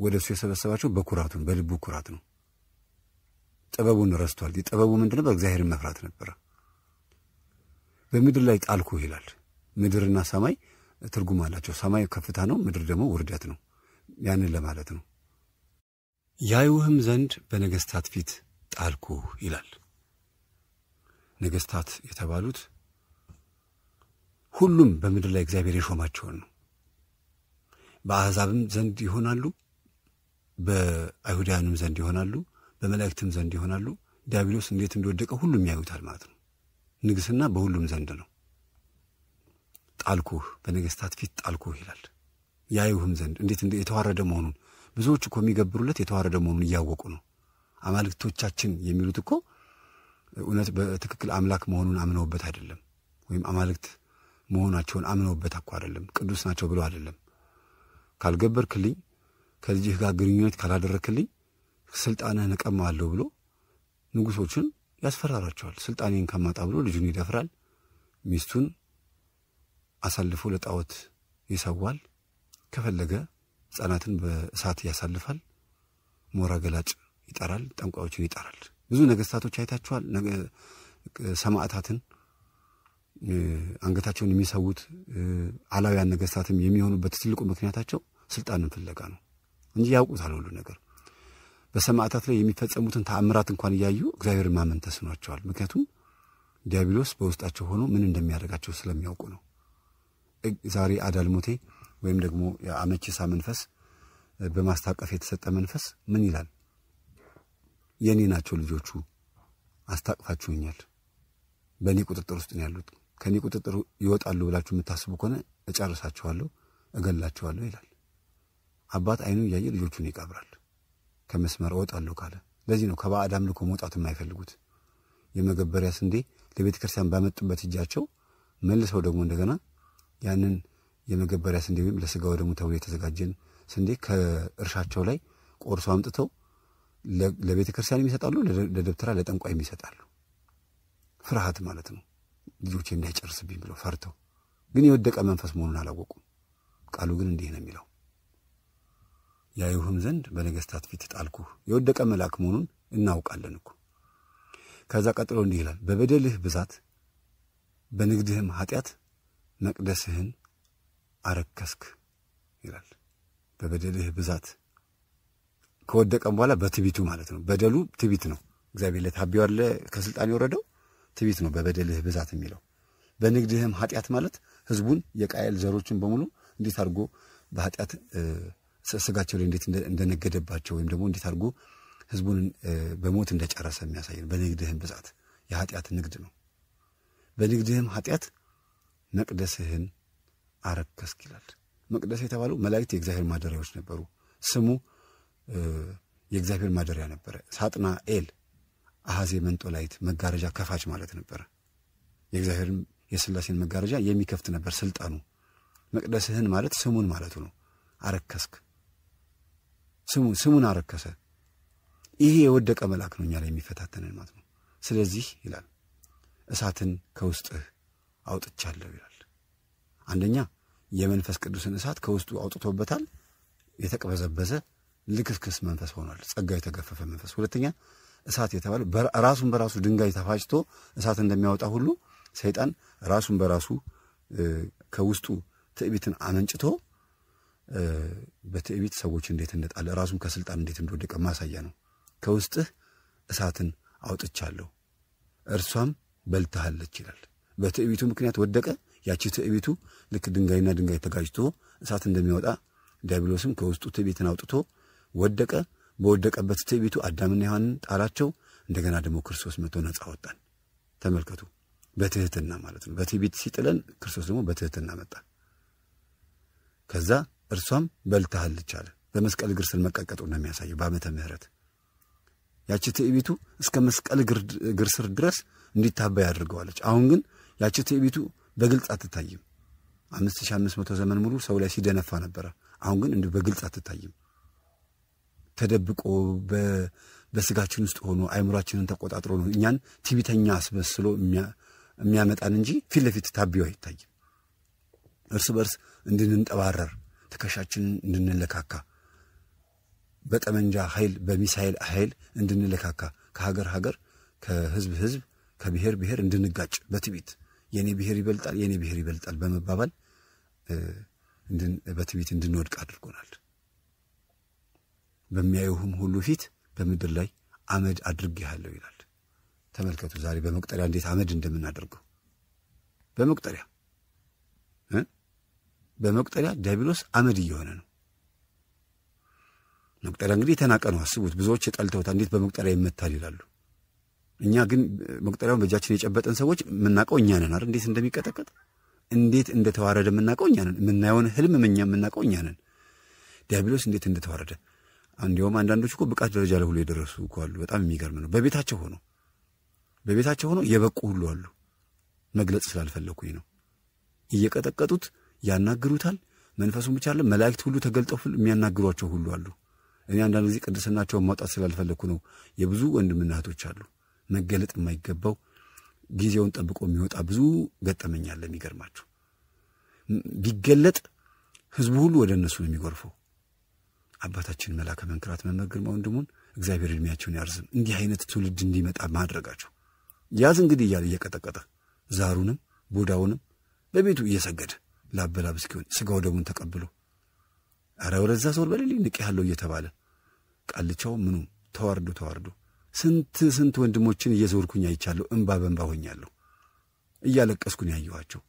ወደ እሱ የሰበሰባቸው በኩራቱን በልቡ ኩራት ነው። ጥበቡን ረስቷል። የጥበቡ ምንድን ነበር? እግዚአብሔርን መፍራት ነበረ። በምድር ላይ ጣልኩ ይላል። ምድርና ሰማይ ትርጉም አላቸው። ሰማይ ከፍታ ነው፣ ምድር ደግሞ ውርደት ነው። ያንን ለማለት ነው። ያዩህም ዘንድ በነገስታት ፊት ጣልኩ ይላል። ነገስታት የተባሉት ሁሉም በምድር ላይ እግዚአብሔር የሾማቸውን ነው። በአሕዛብም ዘንድ ይሆናሉ፣ በአይሁዳውያንም ዘንድ ይሆናሉ፣ በመላእክትም ዘንድ ይሆናሉ። ዲያብሎስ እንዴት እንደወደቀ ሁሉም ያዩታል ማለት ነው። ንግስና በሁሉም ዘንድ ነው። ጣልኩህ፣ በነገስታት ፊት ጣልኩህ ይላል። ያዩህም ዘንድ እንዴት የተዋረደ መሆኑን ብዙዎች እኮ የሚገብሩለት የተዋረደ መሆኑን እያወቁ ነው። አማልክቶቻችን የሚሉት እኮ እውነት በትክክል አምላክ መሆኑን አምነውበት አይደለም፣ ወይም አማልክት መሆናቸውን አምነውበት እኮ አይደለም፣ ቅዱስ ናቸው ብሎ አይደለም። ካልገበርክልኝ፣ ከልጅህ ጋር ግንኙነት ካላደረክልኝ ስልጣንህን እቀማለሁ ብሎ ንጉሶቹን ያስፈራራቸዋል። ስልጣኔን ከማጣ ብሎ ልጁን ይደፍራል፣ ሚስቱን አሳልፎ ለጣዖት ይሰዋል። ከፈለገ ህጻናትን በእሳት ያሳልፋል። ሞራ ገላጭ ይጠራል፣ ጠንቋዮችን ይጠራል። ብዙ ነገስታቶች አይታችኋል። ሰማዕታትን አንገታቸውን የሚሰዉት አላውያን ነገስታትም የሚሆኑበት ትልቁ ምክንያታቸው ስልጣንን ፍለጋ ነው እንጂ ያውቁታል ሁሉ ነገር። በሰማዕታት ላይ የሚፈጸሙትን ተአምራት እንኳን እያዩ እግዚአብሔርን ማመን ተስኗቸዋል። ምክንያቱም ዲያብሎስ በውስጣቸው ሆኖ ምን እንደሚያደርጋቸው ስለሚያውቁ ነው። ዛሬ አዳልሞቴ ወይም ደግሞ የአመቺሳ መንፈስ በማስታቀፍ የተሰጠ መንፈስ ምን ይላል? የእኔ ናቸው ልጆቹ፣ አስታቅፋችሁኛል፣ በእኔ ቁጥጥር ውስጥ ነው ያሉት። ከእኔ ቁጥጥር ይወጣሉ ብላችሁ የምታስቡ ከሆነ እጨርሳችኋለሁ፣ እገላችኋለሁ ይላል። አባት አይኑ እያየ ልጆቹን ይቀብራል። ከመስመር እወጣለሁ ካለ ለዚህ ነው ከባዕድ አምልኮ መውጣት የማይፈልጉት። የመገበሪያ ስንዴ ለቤተ ክርስቲያን ባመጡበት እጃቸው መልሰው ደግሞ እንደገና ያንን የመገበሪያ ስንዴ ወይም ለስጋው ደግሞ ተብሎ የተዘጋጀን ስንዴ ከእርሻቸው ላይ ቆርሶ አምጥተው ለቤተ ክርስቲያን የሚሰጣሉ፣ ለደብተራ ለጠንቋይ ይሰጣሉ። ፍርሃት ማለት ነው። ልጆቼ እንዳይጨርስብኝ ብለው ፈርተው፣ ግን የወደቀ መንፈስ መሆኑን አላወቁም። ቃሉ ግን እንዲህ ነው የሚለው ያ ዘንድ በነገስታት ፊት ጣልኩ። የወደቀ መልአክ መሆኑን እናውቃለን እኮ። ከዛ ቀጥሎ እንዲህ ይላል፣ በበደልህ ብዛት በንግድህም ኃጢአት መቅደስህን አረከስክ ይላል። በበደልህ ብዛት ከወደቀም በኋላ በትቢቱ ማለት ነው። በደሉ ትቢት ነው። እግዚአብሔር ለታቢው አለ ከስልጣን የወረደው ትቢት ነው። በበደልህ ብዛት የሚለው በንግድህም ኃጢአት ማለት ህዝቡን የቃየል ዘሮችን በሙሉ እንዴት አድርጎ በኃጢአት ስጋቸው ላይ እንዴት እንደነገደባቸው ወይም ደግሞ እንዴት አድርጎ ህዝቡን በሞት እንደጨረሰ የሚያሳይ ነው። በንግድህም ብዛት የኃጢአት ንግድ ነው። በንግድህም ኃጢአት መቅደስህን አረከስክ ይላል። መቅደስ የተባለው መላእክት የእግዚአብሔር ማደሪያዎች ነበሩ። ስሙ የእግዚአብሔር ማደሪያ ነበረ። ሳጥና ኤል አሐዜ መንጦላይት መጋረጃ ከፋች ማለት ነበረ። የእግዚአብሔር የስላሴን መጋረጃ የሚከፍት ነበር ስልጣኑ። መቅደስህን ማለት ስሙን ማለቱ ነው። አረከስክ ስሙ ስሙን አረከሰ። ይሄ የወደቀ መልአክ ነው እኛ ላይ የሚፈታተንን ማለት ነው። ስለዚህ ይላል እሳትን ከውስጥህ አውጥቻለሁ ይላል። አንደኛ የመንፈስ ቅዱስን እሳት ከውስጡ አውጥቶበታል። የተቀበዘበዘ ልክስክስ መንፈስ ሆኗል፣ ጸጋ የተገፈፈ መንፈስ። ሁለተኛ እሳት የተባለ ራሱን በራሱ ድንጋይ ተፋጭቶ እሳት እንደሚያወጣ ሁሉ ሰይጣን ራሱን በራሱ ከውስጡ ትዕቢትን አመንጭቶ በትዕቢት ሰዎች እንዴት እንደጣለ ራሱን ከስልጣን እንዴት እንደወደቀ ማሳያ ነው። ከውስጥህ እሳትን አውጥቻለሁ እርሷም በልትሃለች ይላል። በትዕቢቱ ምክንያት ወደቀ። ያቺ ትዕቢቱ ልክ ድንጋይና ድንጋይ ተጋጅቶ እሳት እንደሚወጣ ዲያብሎስም ከውስጡ ትዕቢትን አውጥቶ ወደቀ። በወደቀበት ትዕቢቱ አዳምና ሔዋንን ጣላቸው። እንደገና ደግሞ ክርስቶስ መጥቶ ነጻ ወጣን። ተመልከቱ፣ በትህትና ማለት ነው። በትዕቢት ሲጥለን ክርስቶስ ደግሞ በትህትና መጣ። ከዛ እርሷም በልታሃል አለ። በመስቀል እግር ስር ነው የሚያሳየው። በዓመተ ምሕረት ያቺ ትዕቢቱ እስከ መስቀል እግር ስር ድረስ እንዲታበይ አድርገዋለች። አሁን ግን ያቺ ትዕቢቱ በግልጽ አትታይም። አምስት ሺህ አምስት መቶ ዘመን ሙሉ ሰው ላይ ሲደነፋ ነበረ። አሁን ግን እንዲሁ በግልጽ አትታይም። ተደብቆ በስጋችን ውስጥ ሆኖ አይምሯችንን ተቆጣጥሮ ነው እኛን ትዕቢተኛ አስመስሎ የሚያመጣን እንጂ ፊት ለፊት ታቢው አይታይም። እርስ በርስ እንድንንጠባረር ትከሻችንን እንድንለካካ በጠመንጃ ኃይል በሚሳኤል ኃይል እንድንለካካ ከሀገር ሀገር ከህዝብ ህዝብ ከብሔር ብሔር እንድንጋጭ በትዕቢት የኔ ብሔር ይበልጣል፣ የኔ ብሔር ይበልጣል በመባባል በትዕቢት እንድንወድቅ አድርጎናል። በሚያዩህም ሁሉ ፊት በምድር ላይ አመድ አድርጌሃለሁ ይላል። ተመልከቱ፣ ዛሬ በመቁጠሪያ እንዴት አመድ እንደምናደርገው በመቁጠሪያ በመቁጠሪያ ዲያብሎስ አመድ እየሆነ ነው። መቁጠሪያ እንግዲህ የተናቀ ነው። አስቡት፣ ብዙዎች የጠልተውታ እንዴት በመቁጠሪያ ይመታል ይላሉ። እኛ ግን መቁጠሪያውን በእጃችን የጨበጠን ሰዎች የምናውቀው እኛ ነን አይደል? እንዴት እንደሚቀጠቀጥ እንዴት እንደተዋረደ የምናውቀው እኛ ነን። የምናየውን ህልም ምኛ የምናውቀው እኛ ነን። ዲያብሎስ እንዴት እንደተዋረደ እንዲሁም አንዳንዶች እኮ ብቃት ደረጃ ላይ ሁሉ የደረሱ እኮ አሉ። በጣም የሚገርም ነው። በቤታቸው ሆኖ በቤታቸው ሆኖ የበቁ ሁሉ አሉ። መግለጽ ስላልፈለግኩኝ ነው። እየቀጠቀጡት ያናግሩታል። መንፈሱን ብቻ አለ መላእክት ሁሉ ተገልጠው የሚያናግሯቸው ሁሉ አሉ። እኔ አንዳንድ ጊዜ ቅድስናቸውን ማውጣት ስላልፈለግኩ ነው። የብዙ ወንድምና እህቶች አሉ መገለጥ የማይገባው ጊዜውን ጠብቆ የሚወጣ ብዙ ገጠመኝ አለ። የሚገርማችሁ ቢገለጥ ህዝቡ ሁሉ ወደ እነሱ ነው የሚጎርፈው። አባታችን መላከ መንክራት መምህር ግርማ ወንድሙን እግዚአብሔር እድሜያቸውን ያርዝም፣ እንዲህ አይነት ትውልድ እንዲመጣ ማድረጋቸው ያዝ እንግዲህ እያለ እየቀጠቀጠ ዛሩንም ቦዳውንም በቤቱ እየሰገደ ለአበላብ እስኪሆን ስጋው ደሙን ተቀብሎ አረ ወደዛ ሰው በሌሊ ንቅ ያለው እየተባለ ቃልቻው ምኑም ተዋርዶ ተዋርዶ ስንት ስንት ወንድሞችን እየዘውርኩኝ አይቻለሁ። እንባ በእንባ ሆኛለሁ። እያለቀስኩን ያየኋቸው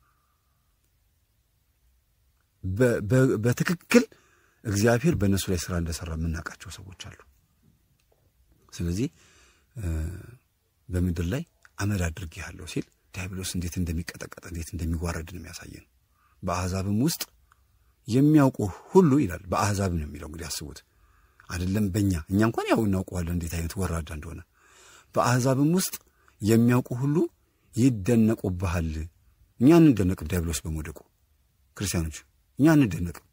በትክክል እግዚአብሔር በእነሱ ላይ ስራ እንደሰራ የምናውቃቸው ሰዎች አሉ። ስለዚህ በምድር ላይ አመድ አድርጌሃለሁ ሲል ዲያብሎስ እንዴት እንደሚቀጠቀጥ እንዴት እንደሚዋረድ ነው የሚያሳየን። በአሕዛብም ውስጥ የሚያውቁ ሁሉ ይላል። በአሕዛብ ነው የሚለው እንግዲህ አስቡት። አይደለም በእኛ እኛ እንኳን ያው እናውቀዋለን እንዴት አይነት ወራዳ እንደሆነ። በአሕዛብም ውስጥ የሚያውቁ ሁሉ ይደነቁብሃል። እኛ እንደነቅም ዲያብሎስ በመውደቁ ክርስቲያኖች፣ እኛ እንደነቅም።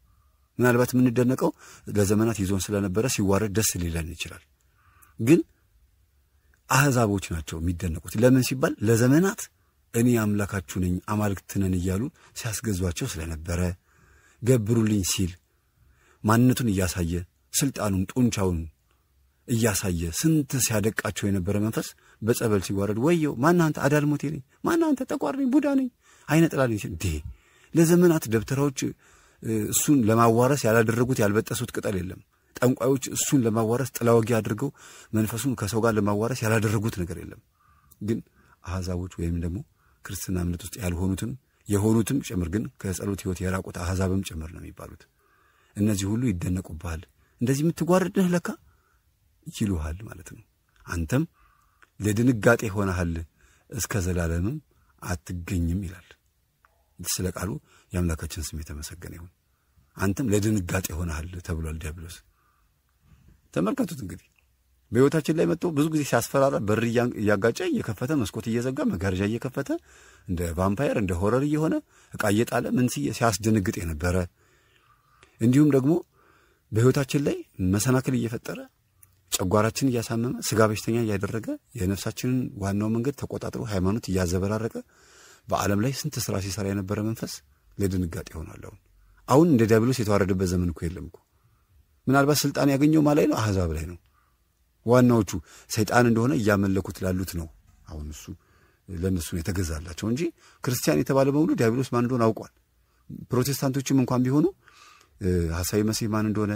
ምናልባት የምንደነቀው ለዘመናት ይዞን ስለነበረ ሲዋረድ ደስ ሊለን ይችላል። ግን አሕዛቦች ናቸው የሚደነቁት። ለምን ሲባል ለዘመናት እኔ አምላካችሁ ነኝ አማልክት ነን እያሉ ሲያስገዟቸው ስለነበረ ገብሩልኝ ሲል ማንነቱን እያሳየ ስልጣኑን ጡንቻውን እያሳየ ስንት ሲያደቃቸው የነበረ መንፈስ በጸበል ሲዋረድ ወየው ማናንተ አዳልሞቴ ነኝ ማናንተ ጠቋር ነኝ ቡዳ ነኝ አይነ ጥላ ነኝ ለዘመናት ደብተራዎች እሱን ለማዋረስ ያላደረጉት ያልበጠሱት ቅጠል የለም ጠንቋዮች እሱን ለማዋረስ ጥላወጊ አድርገው መንፈሱን ከሰው ጋር ለማዋረስ ያላደረጉት ነገር የለም ግን አሕዛቦች ወይም ደግሞ ክርስትና እምነት ውስጥ ያልሆኑትም የሆኑትም ጭምር ግን ከጸሎት ህይወት የራቁት አሕዛብም ጭምር ነው የሚባሉት እነዚህ ሁሉ ይደነቁብሃል እንደዚህ የምትጓርድህ ለካ ይሉሃል ማለት ነው። አንተም ለድንጋጤ ሆነሃል፣ እስከ ዘላለምም አትገኝም ይላል። ስለ ቃሉ የአምላካችን ስም የተመሰገነ ይሁን። አንተም ለድንጋጤ ሆነሃል ተብሏል ዲያብሎስ። ተመልከቱት እንግዲህ በሕይወታችን ላይ መጥቶ ብዙ ጊዜ ሲያስፈራራ በር እያጋጨ እየከፈተ መስኮት እየዘጋ መጋረጃ እየከፈተ እንደ ቫምፓየር እንደ ሆረር እየሆነ እቃ እየጣለ ምን ሲያስደነግጥ የነበረ እንዲሁም ደግሞ በህይወታችን ላይ መሰናክል እየፈጠረ ጨጓራችን እያሳመመ ስጋ በሽተኛ እያደረገ የነፍሳችንን ዋናው መንገድ ተቆጣጥሮ ሃይማኖት እያዘበራረቀ በዓለም ላይ ስንት ስራ ሲሰራ የነበረ መንፈስ ለድንጋጤ ይሆናል። አሁን አሁን እንደ ዲያብሎስ የተዋረደበት ዘመን እኮ የለም እኮ። ምናልባት ስልጣን ያገኘው ማ ላይ ነው? አህዛብ ላይ ነው። ዋናዎቹ ሰይጣን እንደሆነ እያመለኩት ላሉት ነው። አሁን እሱ ለእነሱ ነው የተገዛላቸው እንጂ ክርስቲያን የተባለ በሙሉ ዲያብሎስ ማን እንደሆነ አውቋል። ፕሮቴስታንቶችም እንኳን ቢሆኑ ሐሳዊ መሲህ ማን እንደሆነ፣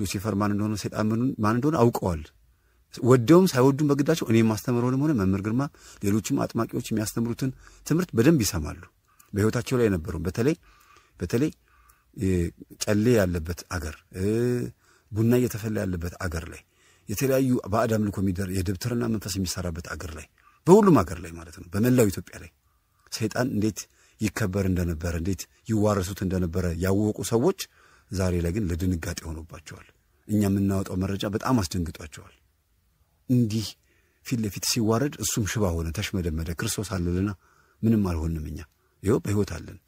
ሉሲፈር ማን እንደሆነ፣ ሰይጣን ማን እንደሆነ አውቀዋል። ወደውም ሳይወዱም በግዳቸው እኔ የማስተምረውንም ሆነ መምህር ግርማ፣ ሌሎችም አጥማቂዎች የሚያስተምሩትን ትምህርት በደንብ ይሰማሉ። በህይወታቸው ላይ የነበረውም በተለይ በተለይ ጨሌ ያለበት አገር ቡና እየተፈላ ያለበት አገር ላይ የተለያዩ ባዕድ አምልኮ የሚደር የድብትርና መንፈስ የሚሰራበት አገር ላይ በሁሉም አገር ላይ ማለት ነው፣ በመላው ኢትዮጵያ ላይ ሰይጣን እንዴት ይከበር እንደነበረ እንዴት ይዋረሱት እንደነበረ ያወቁ ሰዎች ዛሬ ላይ ግን ለድንጋጤ ሆኖባቸዋል። እኛ የምናወጣው መረጃ በጣም አስደንግጧቸዋል። እንዲህ ፊት ለፊት ሲዋረድ እሱም ሽባ ሆነ፣ ተሽመደመደ። ክርስቶስ አለልና ምንም አልሆንም። እኛ ይኸው በሕይወት አለን።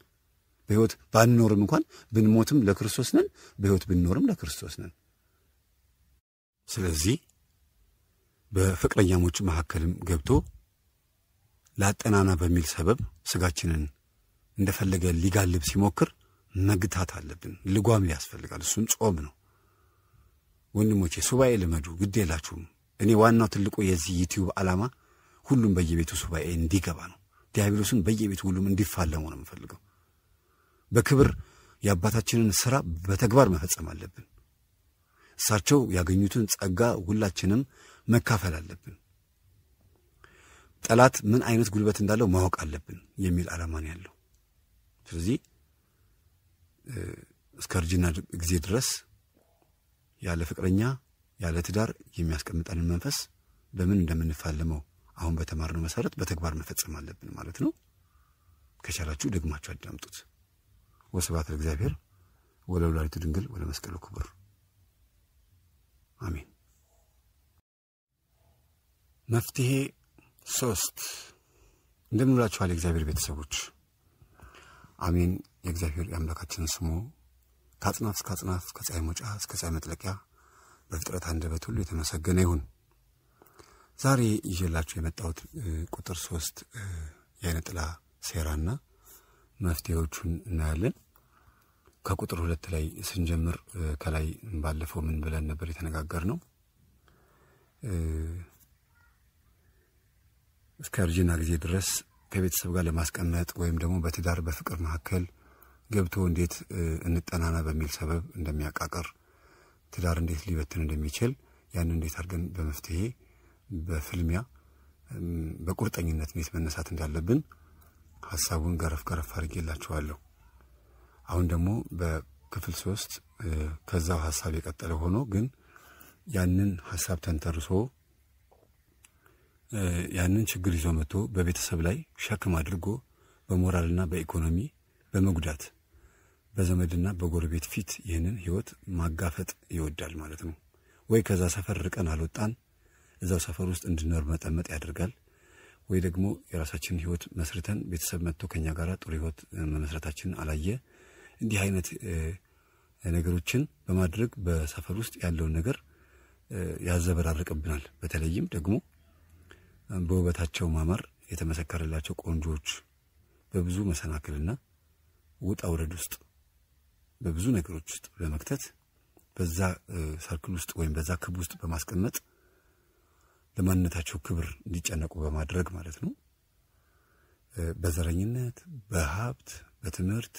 በሕይወት ባንኖርም እንኳን ብንሞትም ለክርስቶስ ነን፣ በሕይወት ብንኖርም ለክርስቶስ ነን። ስለዚህ በፍቅረኛሞች መካከልም ገብቶ ለአጠናና በሚል ሰበብ ስጋችንን እንደፈለገ ሊጋልብ ሲሞክር መግታት አለብን። ልጓም ያስፈልጋል። እሱም ጾም ነው። ወንድሞቼ ሱባኤ ልመዱ፣ ግድ የላችሁም። እኔ ዋናው ትልቁ የዚህ ዩቲዩብ ዓላማ ሁሉም በየቤቱ ሱባኤ እንዲገባ ነው። ዲያብሎስን በየቤቱ ሁሉም እንዲፋለመው ነው የምፈልገው። በክብር የአባታችንን ስራ በተግባር መፈጸም አለብን። እሳቸው ያገኙትን ጸጋ ሁላችንም መካፈል አለብን። ጠላት ምን አይነት ጉልበት እንዳለው ማወቅ አለብን የሚል ዓላማ ነው ያለው። ስለዚህ እስከ እርጅና ጊዜ ድረስ ያለ ፍቅረኛ ያለ ትዳር የሚያስቀምጠንን መንፈስ በምን እንደምንፋለመው አሁን በተማርነው መሰረት በተግባር መፈጸም አለብን ማለት ነው። ከቻላችሁ ደግማችሁ አዳምጡት። ወስብሐት ለእግዚአብሔር ወለወላዲቱ ድንግል ወለመስቀሉ ክቡር አሜን። መፍትሄ ሶስት እንደምንላችኋል የእግዚአብሔር ቤተሰቦች አሜን። የእግዚአብሔር የአምላካችን ስሙ ከአጽናፍ እስከ አጽናፍ ከፀሐይ መውጫ እስከ ፀሐይ መጥለቂያ በፍጥረት አንደበት ሁሉ የተመሰገነ ይሁን። ዛሬ ይዤላችሁ የመጣሁት ቁጥር ሶስት የአይነ ጥላ ሴራና መፍትሄዎቹን እናያለን። ከቁጥር ሁለት ላይ ስንጀምር ከላይ ባለፈው ምን ብለን ነበር የተነጋገር ነው? እስከ እርጅና ጊዜ ድረስ ከቤተሰብ ጋር ለማስቀመጥ ወይም ደግሞ በትዳር በፍቅር መካከል ገብቶ እንዴት እንጠናና በሚል ሰበብ እንደሚያቃቅር ትዳር እንዴት ሊበትን እንደሚችል ያን እንዴት አድርገን በመፍትሄ በፍልሚያ በቁርጠኝነት እንዴት መነሳት እንዳለብን ሀሳቡን ገረፍ ገረፍ አድርጌላችኋለሁ። አሁን ደግሞ በክፍል ሶስት ከዛው ሀሳብ የቀጠለ ሆኖ ግን ያንን ሀሳብ ተንተርሶ ያንን ችግር ይዞ መጥቶ በቤተሰብ ላይ ሸክም አድርጎ በሞራልና በኢኮኖሚ በመጉዳት በዘመድና በጎረቤት ፊት ይህንን ህይወት ማጋፈጥ ይወዳል ማለት ነው። ወይ ከዛ ሰፈር ርቀን አልወጣን እዛው ሰፈር ውስጥ እንድንኖር መጠመጥ ያደርጋል። ወይ ደግሞ የራሳችንን ህይወት መስርተን ቤተሰብ መጥቶ ከኛ ጋር ጥሩ ህይወት መመስረታችንን አላየ። እንዲህ አይነት ነገሮችን በማድረግ በሰፈር ውስጥ ያለውን ነገር ያዘበራርቅብናል። በተለይም ደግሞ በውበታቸው ማማር የተመሰከረላቸው ቆንጆዎች በብዙ መሰናክልና ውጣ ውረድ ውስጥ በብዙ ነገሮች ውስጥ በመክተት በዛ ሰርክል ውስጥ ወይም በዛ ክብ ውስጥ በማስቀመጥ ለማንነታቸው ክብር እንዲጨነቁ በማድረግ ማለት ነው። በዘረኝነት፣ በሀብት፣ በትምህርት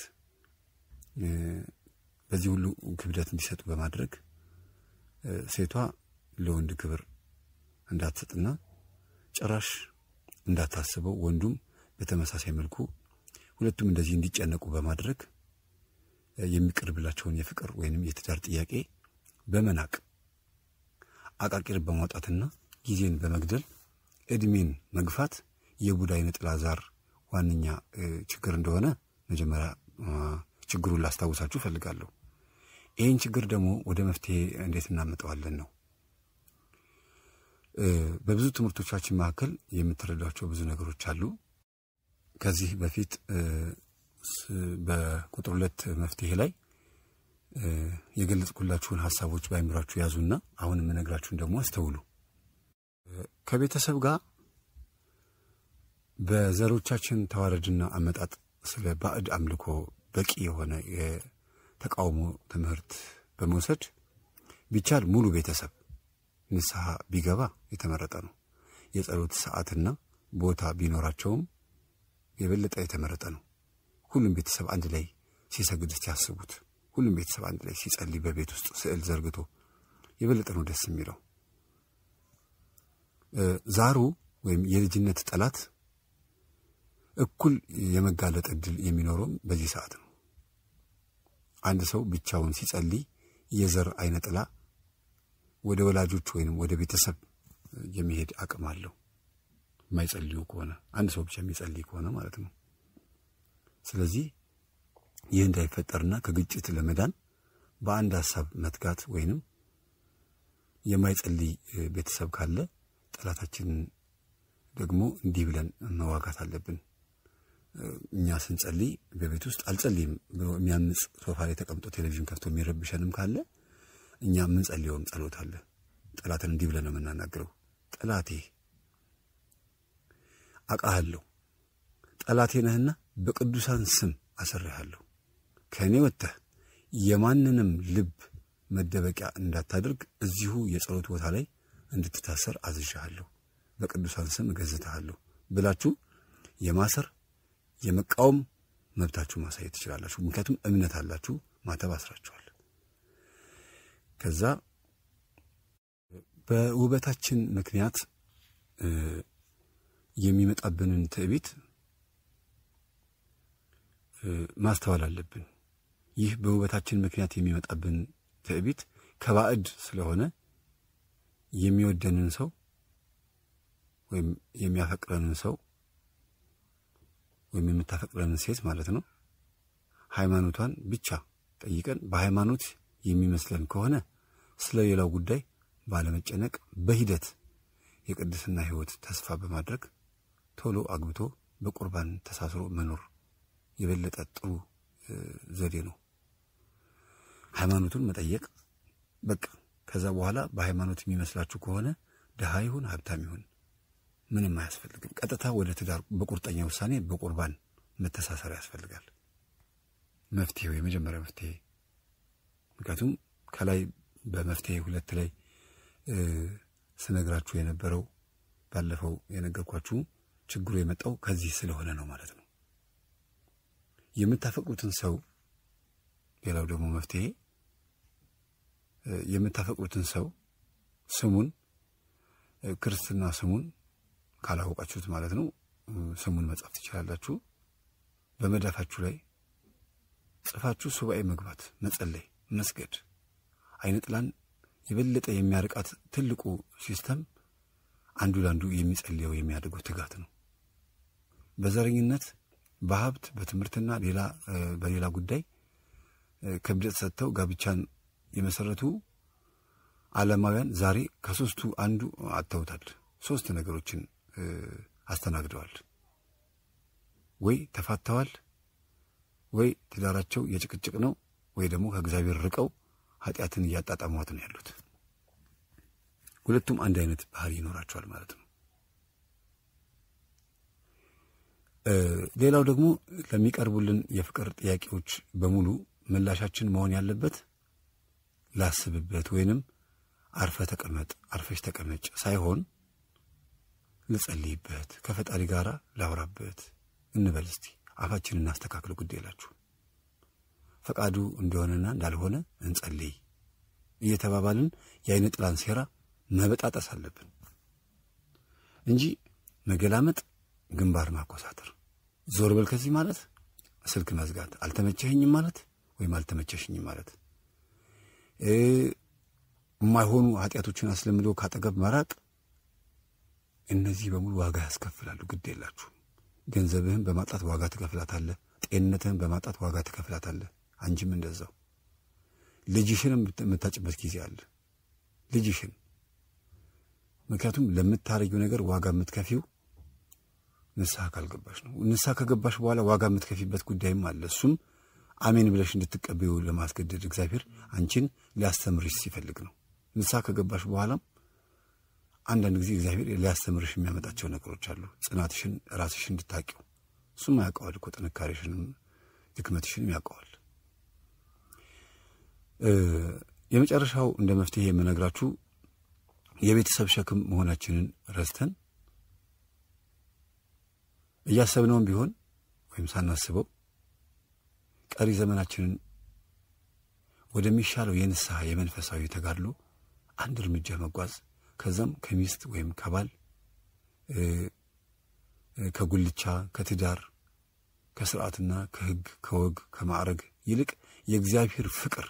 በዚህ ሁሉ ክብደት እንዲሰጡ በማድረግ ሴቷ ለወንድ ክብር እንዳትሰጥና ጭራሽ እንዳታስበው ወንዱም በተመሳሳይ መልኩ ሁለቱም እንደዚህ እንዲጨነቁ በማድረግ የሚቀርብላቸውን የፍቅር ወይንም የትዳር ጥያቄ በመናቅ አቃቂር በማውጣትና ጊዜን በመግደል እድሜን መግፋት የቡዳ ነጥላ ዛር ዋነኛ ችግር እንደሆነ መጀመሪያ ችግሩን ላስታውሳችሁ እፈልጋለሁ። ይህን ችግር ደግሞ ወደ መፍትሄ እንዴት እናመጣዋለን ነው። በብዙ ትምህርቶቻችን መካከል የምትረዷቸው ብዙ ነገሮች አሉ። ከዚህ በፊት በቁጥር ሁለት መፍትሄ ላይ የገለጽኩላችሁን ሀሳቦች በአይምራችሁ ያዙና አሁን የምነግራችሁን ደግሞ አስተውሉ። ከቤተሰብ ጋር በዘሮቻችን ተዋረድና አመጣጥ ስለ ባዕድ አምልኮ በቂ የሆነ የተቃውሞ ትምህርት በመውሰድ ቢቻል ሙሉ ቤተሰብ ንስሐ ቢገባ የተመረጠ ነው። የጸሎት ሰዓትና ቦታ ቢኖራቸውም የበለጠ የተመረጠ ነው። ሁሉም ቤተሰብ አንድ ላይ ሲሰግድ ሲያስቡት፣ ሁሉም ቤተሰብ አንድ ላይ ሲጸልይ በቤት ውስጥ ስዕል ዘርግቶ የበለጠ ነው ደስ የሚለው። ዛሩ ወይም የልጅነት ጠላት እኩል የመጋለጥ እድል የሚኖረውም በዚህ ሰዓት ነው። አንድ ሰው ብቻውን ሲጸልይ የዘር አይነ ጥላ ወደ ወላጆች ወይንም ወደ ቤተሰብ የሚሄድ አቅም አለው። የማይጸልዩ ከሆነ አንድ ሰው ብቻ የሚጸልይ ከሆነ ማለት ነው። ስለዚህ ይህ እንዳይፈጠርና ከግጭት ለመዳን በአንድ ሀሳብ መትጋት ወይንም የማይጸልይ ቤተሰብ ካለ ጠላታችንን ደግሞ እንዲህ ብለን መዋጋት አለብን። እኛ ስንጸልይ በቤት ውስጥ አልጸልይም ብሎ የሚያምጽ ሶፋ ላይ ተቀምጦ ቴሌቪዥን ከፍቶ የሚረብሸንም ካለ እኛ የምንጸልየውም ጸሎት አለ። ጠላትን እንዲህ ብለን ነው የምናናግረው። ጠላቴ አቃሃለሁ፣ ጠላቴ ነህና በቅዱሳን ስም አሰርሃለሁ። ከእኔ ወጥተህ የማንንም ልብ መደበቂያ እንዳታደርግ እዚሁ የጸሎት ቦታ ላይ እንድትታሰር አዝዣሃለሁ፣ በቅዱሳን ስም እገዝትሃለሁ ብላችሁ የማሰር የመቃወም መብታችሁ ማሳየት ትችላላችሁ። ምክንያቱም እምነት አላችሁ፣ ማተብ አስራችኋል። ከዛ በውበታችን ምክንያት የሚመጣብንን ትዕቢት ማስተዋል አለብን። ይህ በውበታችን ምክንያት የሚመጣብን ትዕቢት ከባዕድ ስለሆነ የሚወደንን ሰው ወይም የሚያፈቅረንን ሰው ወይም የምታፈቅረንን ሴት ማለት ነው ሃይማኖቷን ብቻ ጠይቀን በሃይማኖት የሚመስለን ከሆነ ስለ ሌላው ጉዳይ ባለመጨነቅ በሂደት የቅድስና ሕይወት ተስፋ በማድረግ ቶሎ አግብቶ በቁርባን ተሳስሮ መኖር የበለጠ ጥሩ ዘዴ ነው። ሃይማኖቱን መጠየቅ በቃ ከዛ በኋላ በሃይማኖት የሚመስላችሁ ከሆነ ድሃ ይሁን ሀብታም ይሁን ምንም አያስፈልግም። ቀጥታ ወደ ትዳር በቁርጠኛ ውሳኔ በቁርባን መተሳሰር ያስፈልጋል። መፍትሄው የመጀመሪያ መፍትሄ ምክንያቱም ከላይ በመፍትሄ ሁለት ላይ ስነግራችሁ የነበረው ባለፈው የነገርኳችሁ ችግሩ የመጣው ከዚህ ስለሆነ ነው ማለት ነው። የምታፈቅሩትን ሰው ሌላው ደግሞ መፍትሄ የምታፈቅሩትን ሰው ስሙን ክርስትና ስሙን ካላወቃችሁት ማለት ነው ስሙን መጻፍ ትችላላችሁ። በመዳፋችሁ ላይ ጽፋችሁ ሱባኤ መግባት፣ መጸለይ፣ መስገድ አይነ ጥላን የበለጠ የሚያርቃት ትልቁ ሲስተም አንዱ ለአንዱ የሚጸልየው የሚያደርገው ትጋት ነው። በዘረኝነት በሀብት በትምህርትና ሌላ በሌላ ጉዳይ ክብደት ሰጥተው ጋብቻን የመሰረቱ አለማውያን ዛሬ ከሶስቱ አንዱ አጥተውታል። ሶስት ነገሮችን አስተናግደዋል። ወይ ተፋተዋል፣ ወይ ትዳራቸው የጭቅጭቅ ነው፣ ወይ ደግሞ ከእግዚአብሔር ርቀው ኃጢአትን እያጣጣሟት ነው ያሉት። ሁለቱም አንድ አይነት ባህሪ ይኖራቸዋል ማለት ነው። ሌላው ደግሞ ለሚቀርቡልን የፍቅር ጥያቄዎች በሙሉ ምላሻችን መሆን ያለበት ላስብበት ወይንም አርፈ ተቀመጥ አርፈሽ ተቀመጭ ሳይሆን ልጸልይበት፣ ከፈጣሪ ጋር ላውራበት እንበል። እስቲ አፋችን እናስተካክለው። ግድ ላችሁ ፈቃዱ እንደሆነና እንዳልሆነ እንጸልይ እየተባባልን የአይነ ጥላን ሴራ መበጣጠስ አለብን እንጂ መገላመጥ ግንባር ማኮሳተር፣ ዞር በል ከዚህ ማለት ስልክ መዝጋት፣ አልተመቸኝም ማለት ወይም አልተመቸሽኝም ማለት፣ የማይሆኑ ኃጢአቶችን አስለምዶ ካጠገብ መራቅ፣ እነዚህ በሙሉ ዋጋ ያስከፍላሉ። ግድ የላችሁ። ገንዘብህን በማጣት ዋጋ ትከፍላታለህ። ጤንነትህን በማጣት ዋጋ ትከፍላታለህ። አንቺም እንደዛው ልጅሽን የምታጭበት ጊዜ አለ። ልጅሽን ምክንያቱም ለምታረጊው ነገር ዋጋ የምትከፊው ንስሐ ካልገባሽ ነው። ንስሐ ከገባሽ በኋላ ዋጋ የምትከፊበት ጉዳይም አለ። እሱም አሜን ብለሽ እንድትቀበዩ ለማስገደድ እግዚአብሔር አንቺን ሊያስተምርሽ ሲፈልግ ነው። ንስሐ ከገባሽ በኋላም አንዳንድ ጊዜ እግዚአብሔር ሊያስተምርሽ የሚያመጣቸው ነገሮች አሉ። ጽናትሽን ራስሽ እንድታቂው እሱም ያውቀዋል እኮ ጥንካሬሽንም ድክመትሽንም ያውቀዋል። የመጨረሻው እንደ መፍትሄ የምነግራችሁ የቤተሰብ ሸክም መሆናችንን ረስተን እያሰብነውም ቢሆን ወይም ሳናስበው ቀሪ ዘመናችንን ወደሚሻለው የንስሐ የመንፈሳዊ ተጋድሎ አንድ እርምጃ መጓዝ ከዛም ከሚስት ወይም ከባል ከጉልቻ ከትዳር ከስርዓትና ከህግ ከወግ ከማዕረግ ይልቅ የእግዚአብሔር ፍቅር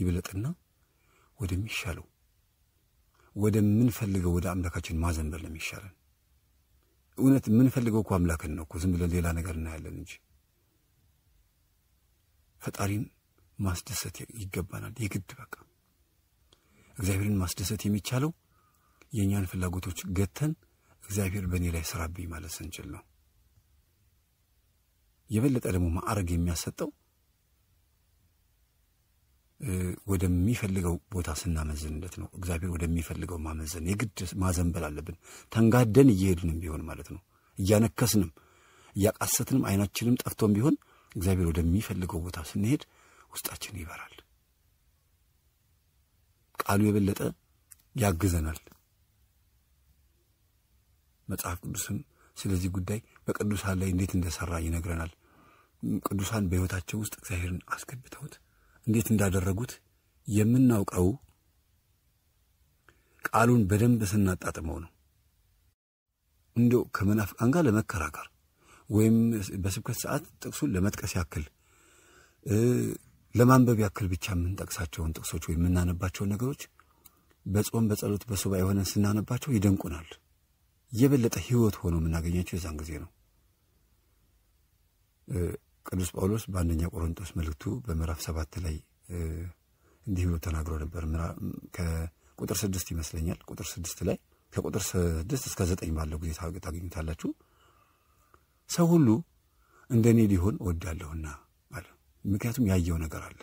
ይብለጥና ወደሚሻለው ወደምንፈልገው ወደ አምላካችን ማዘንበል ነው የሚሻለን። እውነት የምንፈልገው እኮ አምላክን ነው እኮ ዝም ብለን ሌላ ነገር እናያለን እንጂ ፈጣሪን ማስደሰት ይገባናል። የግድ በቃ እግዚአብሔርን ማስደሰት የሚቻለው የእኛን ፍላጎቶች ገተን እግዚአብሔር በእኔ ላይ ስራብኝ ማለት ስንችል ነው። የበለጠ ደግሞ ማዕረግ የሚያሰጠው ወደሚፈልገው ቦታ ስናመዝን እንደት ነው እግዚአብሔር ወደሚፈልገው ማመዘን የግድ ማዘንበል አለብን። ተንጋደን እየሄድንም ቢሆን ማለት ነው እያነከስንም እያቃሰትንም አይናችንም ጠፍቶም ቢሆን እግዚአብሔር ወደሚፈልገው ቦታ ስንሄድ ውስጣችን ይበራል። ቃሉ የበለጠ ያግዘናል። መጽሐፍ ቅዱስም ስለዚህ ጉዳይ በቅዱሳን ላይ እንዴት እንደሰራ ይነግረናል። ቅዱሳን በሕይወታቸው ውስጥ እግዚአብሔርን አስገብተውት እንዴት እንዳደረጉት የምናውቀው ቃሉን በደንብ ስናጣጥመው ነው። እንዲያው ከመናፍቃን ጋር ለመከራከር ወይም በስብከት ሰዓት ጥቅሱን ለመጥቀስ ያክል ለማንበብ ያክል ብቻ የምንጠቅሳቸውን ጥቅሶች ወይም የምናነባቸውን ነገሮች በጾም በጸሎት በሱባኤ የሆነን ስናነባቸው ይደንቁናል። የበለጠ ህይወት ሆኖ የምናገኛቸው የዛን ጊዜ ነው። ቅዱስ ጳውሎስ በአንደኛ ቆሮንጦስ መልእክቱ በምዕራፍ ሰባት ላይ እንዲህ ብሎ ተናግሮ ነበር። ከቁጥር ስድስት ይመስለኛል ቁጥር ስድስት ላይ ከቁጥር ስድስት እስከ ዘጠኝ ባለው ጊዜ ታገኙታላችሁ። ሰው ሁሉ እንደ እኔ ሊሆን ወዳለሁና አለ። ምክንያቱም ያየው ነገር አለ።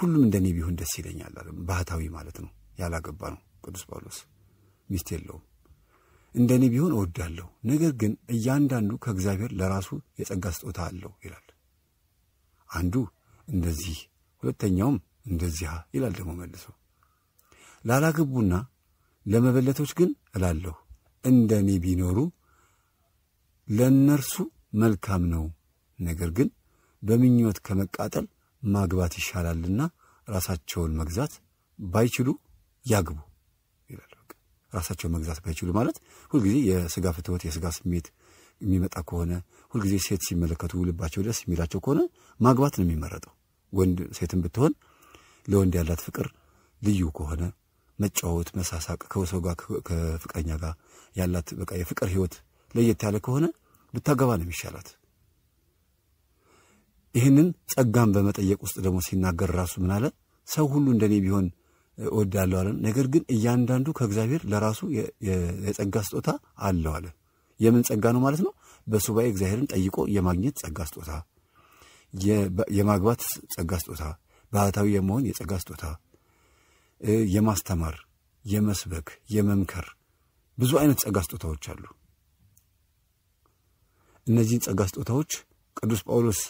ሁሉም እንደ እኔ ቢሆን ደስ ይለኛል አለ። ባህታዊ ማለት ነው። ያላገባ ነው ቅዱስ ጳውሎስ ሚስት የለውም። እንደ እኔ ቢሆን እወዳለሁ፣ ነገር ግን እያንዳንዱ ከእግዚአብሔር ለራሱ የጸጋ ስጦታ አለው ይላል። አንዱ እንደዚህ ሁለተኛውም እንደዚያ ይላል። ደግሞ መልሶ ላላገቡና ለመበለቶች ግን እላለሁ እንደ እኔ ቢኖሩ ለእነርሱ መልካም ነው። ነገር ግን በምኞት ከመቃጠል ማግባት ይሻላልና ራሳቸውን መግዛት ባይችሉ ያግቡ። ራሳቸው መግዛት ባይችሉ ማለት ሁልጊዜ የስጋ ፍትወት የስጋ ስሜት የሚመጣ ከሆነ ሁልጊዜ ሴት ሲመለከቱ ልባቸው ደስ የሚላቸው ከሆነ ማግባት ነው የሚመረጠው። ወንድ ሴትም ብትሆን ለወንድ ያላት ፍቅር ልዩ ከሆነ መጫወት፣ መሳሳቅ ከሰው ጋር ከፍቅረኛ ጋር ያላት በቃ የፍቅር ህይወት ለየት ያለ ከሆነ ብታገባ ነው የሚሻላት። ይህንን ጸጋን በመጠየቅ ውስጥ ደግሞ ሲናገር ራሱ ምን አለ? ሰው ሁሉ እንደኔ ቢሆን እወዳለሁ አለን። ነገር ግን እያንዳንዱ ከእግዚአብሔር ለራሱ የጸጋ ስጦታ አለው አለን። የምን ጸጋ ነው ማለት ነው? በሱባኤ እግዚአብሔርን ጠይቆ የማግኘት ጸጋ ስጦታ፣ የማግባት ጸጋ ስጦታ፣ ባህታዊ የመሆን የጸጋ ስጦታ፣ የማስተማር፣ የመስበክ፣ የመምከር ብዙ አይነት ጸጋ ስጦታዎች አሉ። እነዚህን ጸጋ ስጦታዎች ቅዱስ ጳውሎስ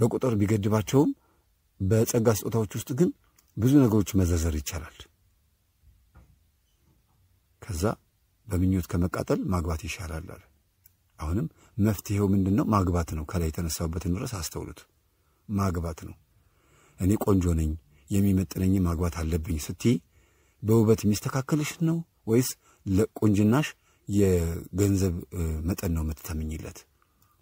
በቁጥር ቢገድባቸውም በጸጋ ስጦታዎች ውስጥ ግን ብዙ ነገሮች መዘርዘር ይቻላል። ከዛ በምኞት ከመቃጠል ማግባት ይሻላል አለ። አሁንም መፍትሄው ምንድን ነው? ማግባት ነው። ከላይ የተነሳውበትን ድረስ አስተውሉት። ማግባት ነው። እኔ ቆንጆ ነኝ የሚመጥነኝ ማግባት አለብኝ ስትይ በውበት የሚስተካከልሽ ነው ወይስ ለቆንጅናሽ የገንዘብ መጠን ነው የምትተምኝለት?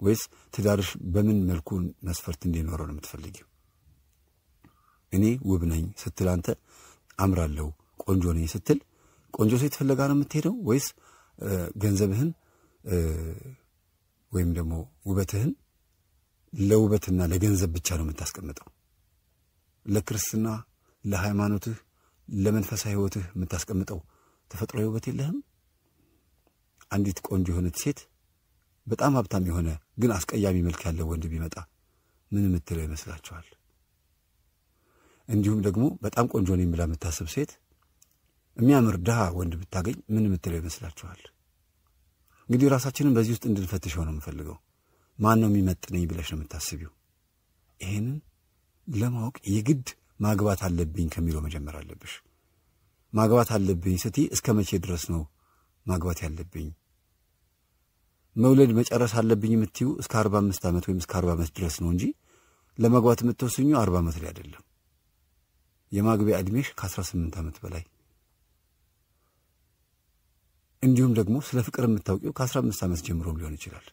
ወይስ ትዳርሽ በምን መልኩ መስፈርት እንዲኖረው ነው የምትፈልጊው? እኔ ውብ ነኝ ስትል አንተ አምራለሁ ቆንጆ ነኝ ስትል ቆንጆ ሴት ፍለጋ ነው የምትሄደው ወይስ ገንዘብህን ወይም ደግሞ ውበትህን ለውበትና ለገንዘብ ብቻ ነው የምታስቀምጠው? ለክርስትና፣ ለሃይማኖትህ፣ ለመንፈሳዊ ህይወትህ የምታስቀምጠው ተፈጥሯዊ ውበት የለህም? አንዲት ቆንጆ የሆነች ሴት በጣም ሀብታም የሆነ ግን አስቀያሚ መልክ ያለው ወንድ ቢመጣ ምን የምትለው ይመስላችኋል? እንዲሁም ደግሞ በጣም ቆንጆ ነኝ ብላ የምታስብ ሴት የሚያምር ድሃ ወንድ ብታገኝ ምን የምትለው ይመስላችኋል? እንግዲህ ራሳችንን በዚህ ውስጥ እንድንፈትሸው ነው የምፈልገው። ማን ነው የሚመጥነኝ ብለሽ ነው የምታስቢው? ይህንን ለማወቅ የግድ ማግባት አለብኝ ከሚለው መጀመር አለብሽ። ማግባት አለብኝ ስቲ እስከ መቼ ድረስ ነው ማግባት ያለብኝ? መውለድ መጨረስ አለብኝ የምትዩ እስከ አርባ አምስት ዓመት ወይም እስከ አርባ ዓመት ድረስ ነው እንጂ ለማግባት የምትወስኙ አርባ ዓመት ላይ አይደለም። የማግቢያ ዕድሜሽ ከ18 ዓመት በላይ እንዲሁም ደግሞ ስለ ፍቅር የምታውቂው ከ15 ዓመት ጀምሮ ሊሆን ይችላል።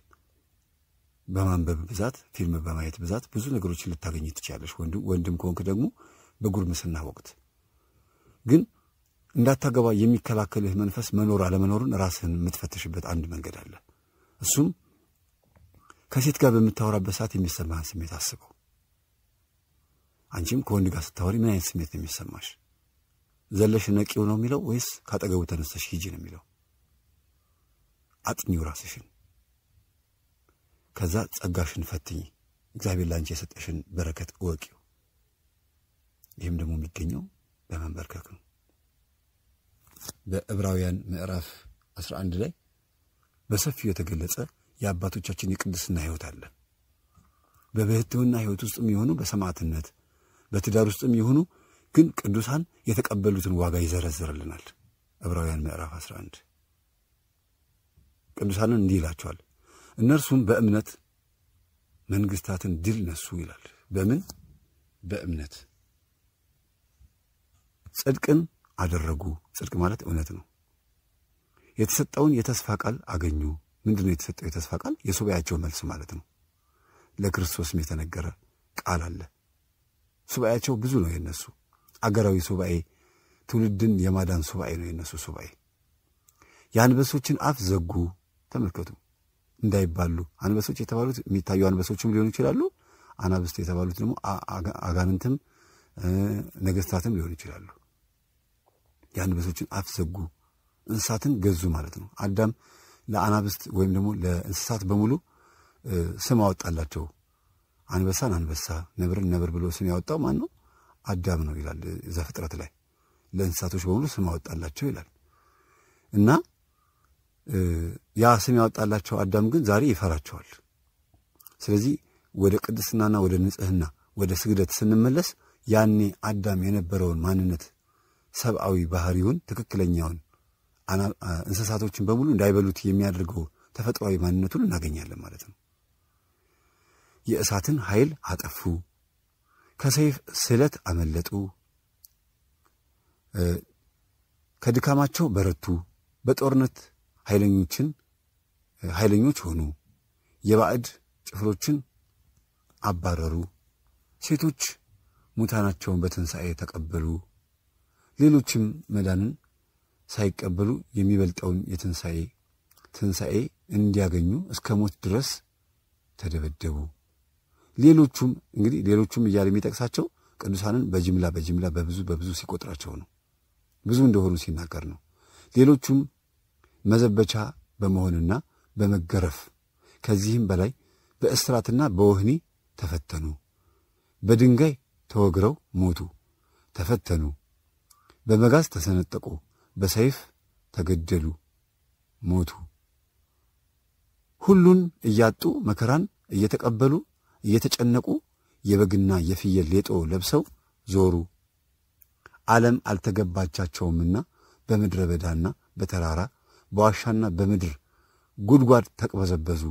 በማንበብ ብዛት፣ ፊልም በማየት ብዛት ብዙ ነገሮችን ልታገኝ ትችላለች። ወንድም ከሆንክ ደግሞ በጉርምስና ወቅት ግን እንዳታገባ የሚከላከልህ መንፈስ መኖር አለመኖርን ራስህን የምትፈተሽበት አንድ መንገድ አለ። እሱም ከሴት ጋር በምታወራበት ሰዓት የሚሰማህን ስሜት አስበው። አንቺም ከወንድ ጋር ስታወሪ ምን አይነት ስሜት ነው የሚሰማሽ? ዘለሽ ነቂው ነው የሚለው ወይስ ካጠገቡ ተነሳሽ ሂጂ ነው የሚለው? አጥኚው ራስሽን። ከዛ ጸጋሽን ፈትኝ። እግዚአብሔር ለአንቺ የሰጠሽን በረከት እወቂው። ይህም ደግሞ የሚገኘው በመንበርከክ ነው። በዕብራውያን ምዕራፍ 11 ላይ በሰፊው የተገለጸ የአባቶቻችን የቅድስና ህይወት አለ። በብህትውና ህይወት ውስጥ የሚሆኑ በሰማዕትነት በትዳር ውስጥም ይሁኑ ግን ቅዱሳን የተቀበሉትን ዋጋ ይዘረዝርልናል። ዕብራውያን ምዕራፍ 11 ቅዱሳንን እንዲህ ይላቸዋል፣ እነርሱም በእምነት መንግስታትን ድል ነሱ ይላል። በምን በእምነት ጽድቅን አደረጉ። ጽድቅ ማለት እውነት ነው። የተሰጠውን የተስፋ ቃል አገኙ። ምንድን ነው የተሰጠው የተስፋ ቃል? የሱባኤያቸው መልስ ማለት ነው። ለክርስቶስም የተነገረ ቃል አለ። ሱባኤያቸው ብዙ ነው የነሱ አገራዊ ሱባኤ ትውልድን የማዳን ሱባኤ ነው የነሱ ሱባኤ የአንበሶችን አፍ ዘጉ ተመልከቱ እንዳይባሉ አንበሶች የተባሉት የሚታዩ አንበሶችም ሊሆኑ ይችላሉ አናብስት የተባሉት ደግሞ አጋንንትም ነገስታትም ሊሆኑ ይችላሉ የአንበሶችን አፍ ዘጉ እንስሳትን ገዙ ማለት ነው አዳም ለአናብስት ወይም ደግሞ ለእንስሳት በሙሉ ስም አወጣላቸው አንበሳን አንበሳ ነብርን ነብር ብሎ ስም ያወጣው ማን ነው? አዳም ነው ይላል ዘፍጥረት ላይ ለእንስሳቶች በሙሉ ስም አወጣላቸው ይላል እና ያ ስም ያወጣላቸው አዳም ግን ዛሬ ይፈራቸዋል። ስለዚህ ወደ ቅድስናና ወደ ንጽህና ወደ ስግደት ስንመለስ ያኔ አዳም የነበረውን ማንነት ሰብአዊ ባህሪውን ትክክለኛውን እንስሳቶችን በሙሉ እንዳይበሉት የሚያደርገው ተፈጥሯዊ ማንነቱን እናገኛለን ማለት ነው። የእሳትን ኃይል አጠፉ፣ ከሰይፍ ስለት አመለጡ፣ ከድካማቸው በረቱ፣ በጦርነት ኃይለኞችን ኃይለኞች ሆኑ፣ የባዕድ ጭፍሮችን አባረሩ፣ ሴቶች ሙታናቸውን በትንሣኤ ተቀበሉ፣ ሌሎችም መዳንን ሳይቀበሉ የሚበልጠውን የትንሣኤ ትንሣኤ እንዲያገኙ እስከ ሞት ድረስ ተደበደቡ። ሌሎቹም እንግዲህ ሌሎቹም እያለ የሚጠቅሳቸው ቅዱሳንን በጅምላ በጅምላ በብዙ በብዙ ሲቆጥራቸው ነው፣ ብዙ እንደሆኑ ሲናገር ነው። ሌሎቹም መዘበቻ በመሆንና በመገረፍ ከዚህም በላይ በእስራትና በወህኒ ተፈተኑ፣ በድንጋይ ተወግረው ሞቱ፣ ተፈተኑ፣ በመጋዝ ተሰነጠቁ፣ በሰይፍ ተገደሉ፣ ሞቱ። ሁሉን እያጡ መከራን እየተቀበሉ እየተጨነቁ የበግና የፍየል ሌጦ ለብሰው ዞሩ። ዓለም አልተገባቻቸውምና በምድረ በዳና በተራራ በዋሻና በምድር ጉድጓድ ተቅበዘበዙ።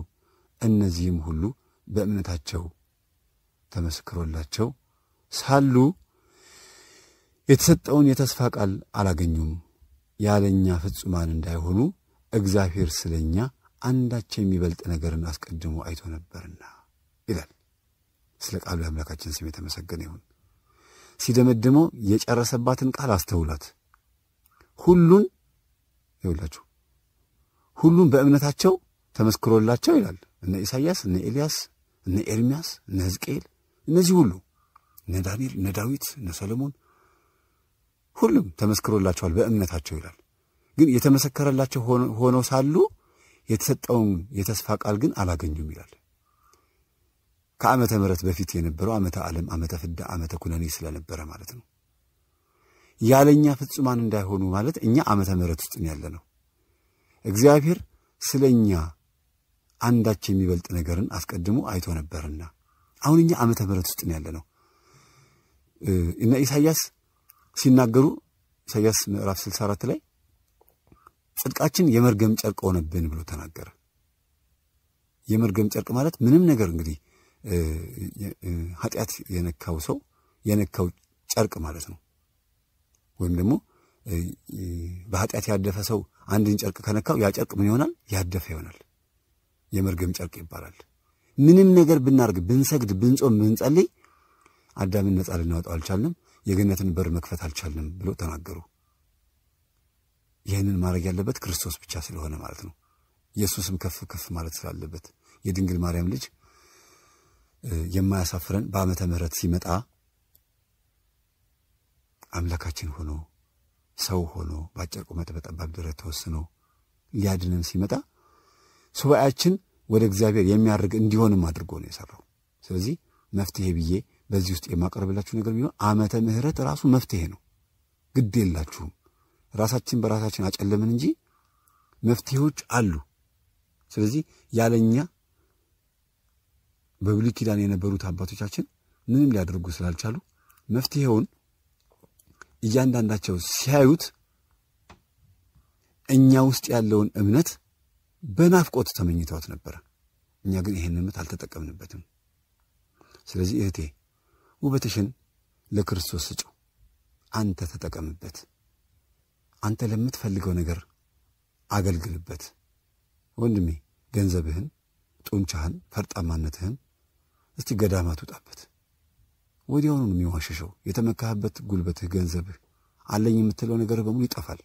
እነዚህም ሁሉ በእምነታቸው ተመስክሮላቸው ሳሉ የተሰጠውን የተስፋ ቃል አላገኙም። ያለኛ ፍጹማን እንዳይሆኑ እግዚአብሔር ስለኛ አንዳች የሚበልጥ ነገርን አስቀድሞ አይቶ ነበርና ይላል። ስለ ቃሉ የአምላካችን ስም የተመሰገነ ይሁን። ሲደመድመው የጨረሰባትን ቃል አስተውላት። ሁሉን ይውላችሁ ሁሉን በእምነታቸው ተመስክሮላቸው ይላል። እነ ኢሳይያስ፣ እነ ኤልያስ፣ እነ ኤርሚያስ፣ እነ ሕዝቅኤል እነዚህ ሁሉ እነ ዳንኤል፣ እነ ዳዊት፣ እነ ሰለሞን ሁሉም ተመስክሮላቸዋል በእምነታቸው ይላል። ግን የተመሰከረላቸው ሆነው ሳሉ የተሰጠውን የተስፋ ቃል ግን አላገኙም ይላል። ከዓመተ ምሕረት በፊት የነበረው ዓመተ ዓለም፣ ዓመተ ፍዳ፣ ዓመተ ኩነኔ ስለነበረ ማለት ነው። ያለኛ ፍጹማን እንዳይሆኑ ማለት እኛ ዓመተ ምሕረት ውስጥ ያለ ነው። እግዚአብሔር ስለ እኛ አንዳች የሚበልጥ ነገርን አስቀድሞ አይቶ ነበርና አሁን እኛ ዓመተ ምሕረት ውስጥ ያለ ነው እና ኢሳያስ ሲናገሩ ኢሳያስ ምዕራፍ 64 ላይ ጽድቃችን የመርገም ጨርቅ ሆነብን ብሎ ተናገረ። የመርገም ጨርቅ ማለት ምንም ነገር እንግዲህ ኃጢአት የነካው ሰው የነካው ጨርቅ ማለት ነው። ወይም ደግሞ በኃጢአት ያደፈ ሰው አንድን ጨርቅ ከነካው ያ ጨርቅ ምን ይሆናል? ያደፈ ይሆናል። የመርገም ጨርቅ ይባላል። ምንም ነገር ብናርግ፣ ብንሰግድ፣ ብንጾም፣ ብንጸልይ አዳምን ነጻ ልናወጣው አልቻልንም፣ የገነትን በር መክፈት አልቻልንም ብሎ ተናገሩ። ይህንን ማድረግ ያለበት ክርስቶስ ብቻ ስለሆነ ማለት ነው። ኢየሱስም ከፍ ከፍ ማለት ስላለበት የድንግል ማርያም ልጅ የማያሳፍረን በዓመተ ምሕረት ሲመጣ አምላካችን ሆኖ ሰው ሆኖ በአጭር ቁመት በጠባብ ደረት ተወስኖ ሊያድነን ሲመጣ ሱባኤያችን ወደ እግዚአብሔር የሚያደርግ እንዲሆንም አድርጎ ነው የሰራው። ስለዚህ መፍትሄ ብዬ በዚህ ውስጥ የማቀርብላችሁ ነገር ቢሆን ዓመተ ምሕረት ራሱ መፍትሄ ነው። ግድ የላችሁም። ራሳችን በራሳችን አጨለምን እንጂ መፍትሄዎች አሉ። ስለዚህ ያለኛ በብሉይ ኪዳን የነበሩት አባቶቻችን ምንም ሊያደርጉ ስላልቻሉ መፍትሄውን እያንዳንዳቸው ሲያዩት እኛ ውስጥ ያለውን እምነት በናፍቆት ተመኝተውት ነበረ። እኛ ግን ይህን እምነት አልተጠቀምንበትም። ስለዚህ እህቴ ውበትሽን ለክርስቶስ ስጪው፣ አንተ ተጠቀምበት፣ አንተ ለምትፈልገው ነገር አገልግልበት። ወንድሜ ገንዘብህን፣ ጡንቻህን፣ ፈርጣማነትህን እስቲ ገዳማት ውጣበት። ወዲያውኑ የሚዋሸሸው የተመካህበት ጉልበትህ፣ ገንዘብህ፣ አለኝ የምትለው ነገር በሙሉ ይጠፋል።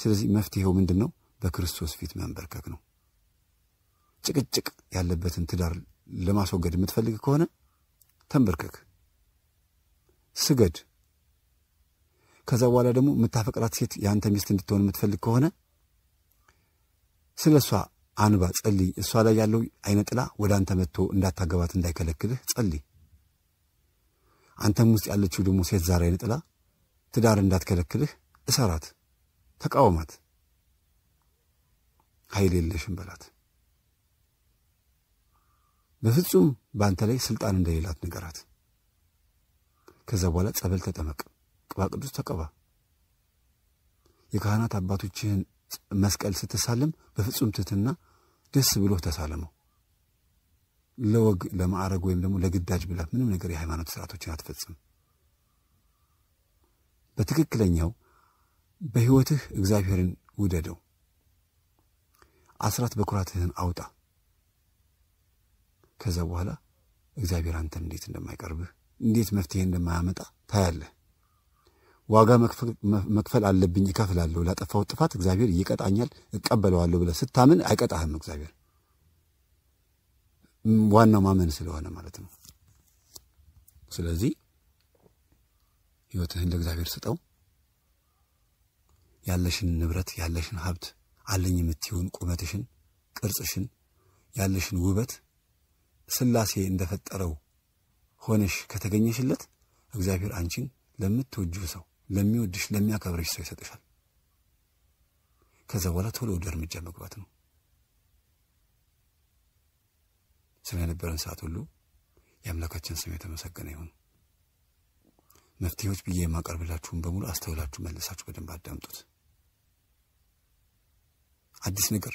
ስለዚህ መፍትሄው ምንድን ነው? በክርስቶስ ፊት መንበርከክ ነው። ጭቅጭቅ ያለበትን ትዳር ለማስወገድ የምትፈልግ ከሆነ ተንበርከክ፣ ስገድ። ከዛ በኋላ ደግሞ የምታፈቅራት ሴት የአንተ ሚስት እንድትሆን የምትፈልግ ከሆነ ስለ እሷ አንባ ጸልይ። እሷ ላይ ያለው አይነ ጥላ ወደ አንተ መጥቶ እንዳታገባት እንዳይከለክልህ ጸልይ። አንተም ውስጥ ያለችው ደግሞ ሴት ዛር አይነ ጥላ ትዳር እንዳትከለክልህ እሰራት፣ ተቃወማት፣ ኃይል የለሽም በላት። በፍጹም በአንተ ላይ ስልጣን እንደሌላት ንገራት። ከዛ በኋላ ጸበል ተጠመቅ፣ ቅባ ቅዱስ ተቀባ። የካህናት አባቶችህን መስቀል ስትሳለም በፍጹም ትህትና ደስ ብሎ ተሳለመው። ለወግ ለማዕረግ ወይም ደግሞ ለግዳጅ ብላት ምንም ነገር የሃይማኖት ስርዓቶችን አትፈጽም። በትክክለኛው በህይወትህ እግዚአብሔርን ውደደው። አስራት በኩራትህን አውጣ። ከዛ በኋላ እግዚአብሔር አንተን እንዴት እንደማይቀርብህ እንዴት መፍትሄ እንደማያመጣ ታያለህ። ዋጋ መክፈል አለብኝ፣ እከፍላለሁ። ላጠፋው ጥፋት እግዚአብሔር ይቀጣኛል፣ እቀበለዋለሁ ብለህ ስታምን አይቀጣህም እግዚአብሔር። ዋናው ማመን ስለሆነ ማለት ነው። ስለዚህ ህይወትህን ለእግዚአብሔር ስጠው። ያለሽን ንብረት ያለሽን ሀብት አለኝ የምትሆን ቁመትሽን፣ ቅርጽሽን፣ ያለሽን ውበት ስላሴ እንደፈጠረው ሆነሽ ከተገኘሽለት እግዚአብሔር አንቺን ለምትወጁ ሰው ለሚወድሽ ለሚያከብርሽ ሰው ይሰጥሻል። ከዛ በኋላ ቶሎ ወደ እርምጃ መግባት ነው። ስለነበረን ሰዓት ሁሉ የአምላካችን ስም የተመሰገነ ይሁን። መፍትሄዎች ብዬ የማቀርብላችሁን በሙሉ አስተውላችሁ መልሳችሁ በደንብ አዳምጡት። አዲስ ነገር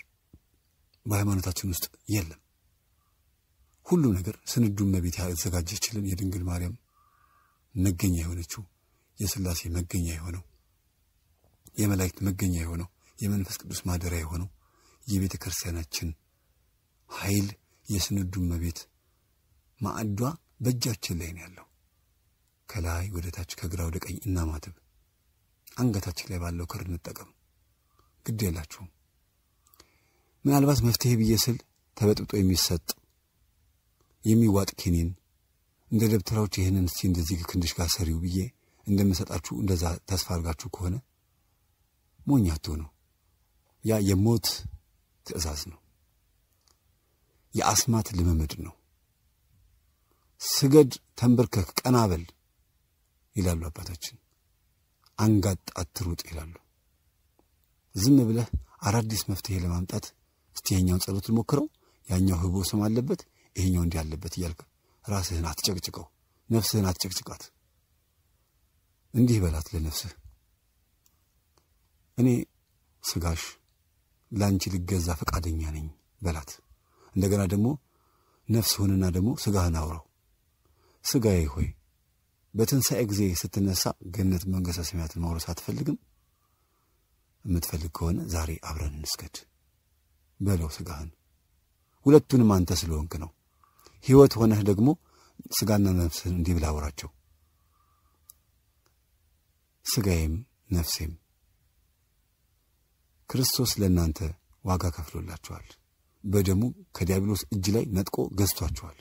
በሃይማኖታችን ውስጥ የለም። ሁሉም ነገር ስንዱ እመቤት ያዘጋጀችልን የድንግል ማርያም መገኛ የሆነችው የስላሴ መገኛ የሆነው የመላእክት መገኛ የሆነው የመንፈስ ቅዱስ ማደሪያ የሆነው የቤተ ክርስቲያናችን ኃይል የስንዱ መቤት ማዕዷ በእጃችን ላይ ነው ያለው። ከላይ ወደ ታች ከግራ ወደ ቀኝ እናማትብ። አንገታችን ላይ ባለው ክር እንጠቀም። ግድ የላችሁም። ምናልባት መፍትሄ ብዬ ስል ተበጥብጦ የሚሰጥ የሚዋጥ ኪኒን እንደ ደብተራዎች ይህንን እስቲ እንደዚህ ክንድሽ ጋር ሰሪው ብዬ እንደምሰጣችሁ እንደዛ ተስፋ አድርጋችሁ ከሆነ ሞኛቶ አትሆኑ። ያ የሞት ትእዛዝ ነው። የአስማት ልምምድ ነው። ስገድ፣ ተንበርከክ፣ ቀናበል ይላሉ አባታችን። አንጋጥ፣ አትሩጥ ይላሉ። ዝም ብለህ አዳዲስ መፍትሄ ለማምጣት እስቲ ይሄኛውን ጸሎት ልሞክረው፣ ያኛው ህቦ ስም አለበት፣ ይሄኛው እንዲህ አለበት እያልክ ራስህን አትጨቅጭቀው፣ ነፍስህን አትጨቅጭቃት። እንዲህ በላት ለነፍስህ እኔ ስጋሽ ለአንቺ ልገዛ ፈቃደኛ ነኝ በላት። እንደገና ደግሞ ነፍስህንና ደግሞ ስጋህን አውረው ስጋዬ ሆይ በትንሣኤ ጊዜ ስትነሳ ገነት መንግሥተ ሰማያትን መውረስ አትፈልግም? የምትፈልግ ከሆነ ዛሬ አብረን እንስገድ በለው ስጋህን። ሁለቱንም አንተ ስለሆንክ ነው። ሕይወት ሆነህ ደግሞ ስጋና ነፍስህን እንዲህ ብላ አውራቸው። ስጋዬም ነፍሴም ክርስቶስ ለእናንተ ዋጋ ከፍሎላችኋል። በደሙ ከዲያብሎስ እጅ ላይ ነጥቆ ገዝቷችኋል።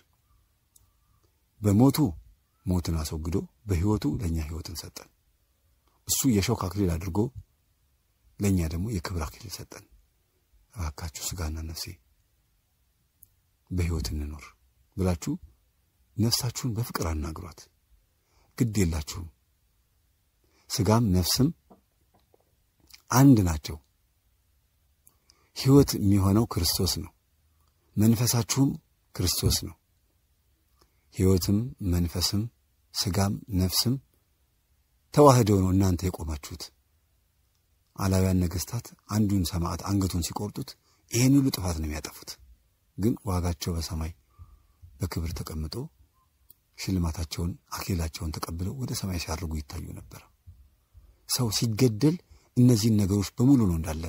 በሞቱ ሞትን አስወግዶ በሕይወቱ ለእኛ ሕይወትን ሰጠን። እሱ የሾክ አክሊል አድርጎ ለእኛ ደግሞ የክብር አክሊል ሰጠን። እባካችሁ ስጋና ነፍሴ በሕይወት እንኖር ብላችሁ ነፍሳችሁን በፍቅር አናግሯት። ግድ የላችሁም ስጋም ነፍስም አንድ ናቸው። ሕይወት የሚሆነው ክርስቶስ ነው። መንፈሳችሁም ክርስቶስ ነው። ሕይወትም መንፈስም ስጋም ነፍስም ተዋህደው ነው እናንተ የቆማችሁት። አላውያን ነገሥታት አንዱን ሰማዕት አንገቱን ሲቆርጡት ይህን ሁሉ ጥፋት ነው የሚያጠፉት። ግን ዋጋቸው በሰማይ በክብር ተቀምጦ ሽልማታቸውን አክሊላቸውን ተቀብለው ወደ ሰማይ ሲያርጉ ይታዩ ነበር። ሰው ሲገደል እነዚህን ነገሮች በሙሉ ነው እንዳለ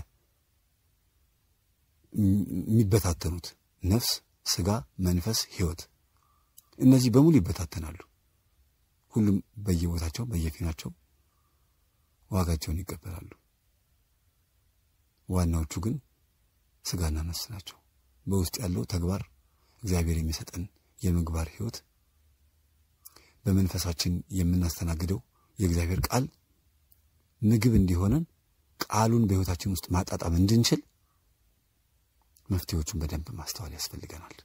የሚበታተኑት። ነፍስ፣ ስጋ፣ መንፈስ፣ ህይወት እነዚህ በሙሉ ይበታተናሉ። ሁሉም በየቦታቸው በየፊናቸው ዋጋቸውን ይቀበላሉ። ዋናዎቹ ግን ስጋና ነፍስ ናቸው። በውስጥ ያለው ተግባር እግዚአብሔር የሚሰጠን የምግባር ህይወት በመንፈሳችን የምናስተናግደው የእግዚአብሔር ቃል ምግብ እንዲሆነን ቃሉን በህይወታችን ውስጥ ማጣጣም እንድንችል መፍትሄዎቹን በደንብ ማስተዋል ያስፈልገናል።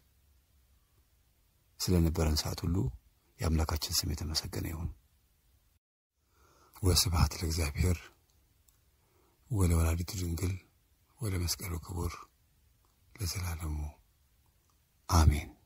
ስለነበረን ሰዓት ሁሉ የአምላካችን ስም የተመሰገነ ይሁን። ወስብሐት ለእግዚአብሔር ወላዲቱ ድንግል መስቀሉ ክቡር ለዘላለሙ አሜን።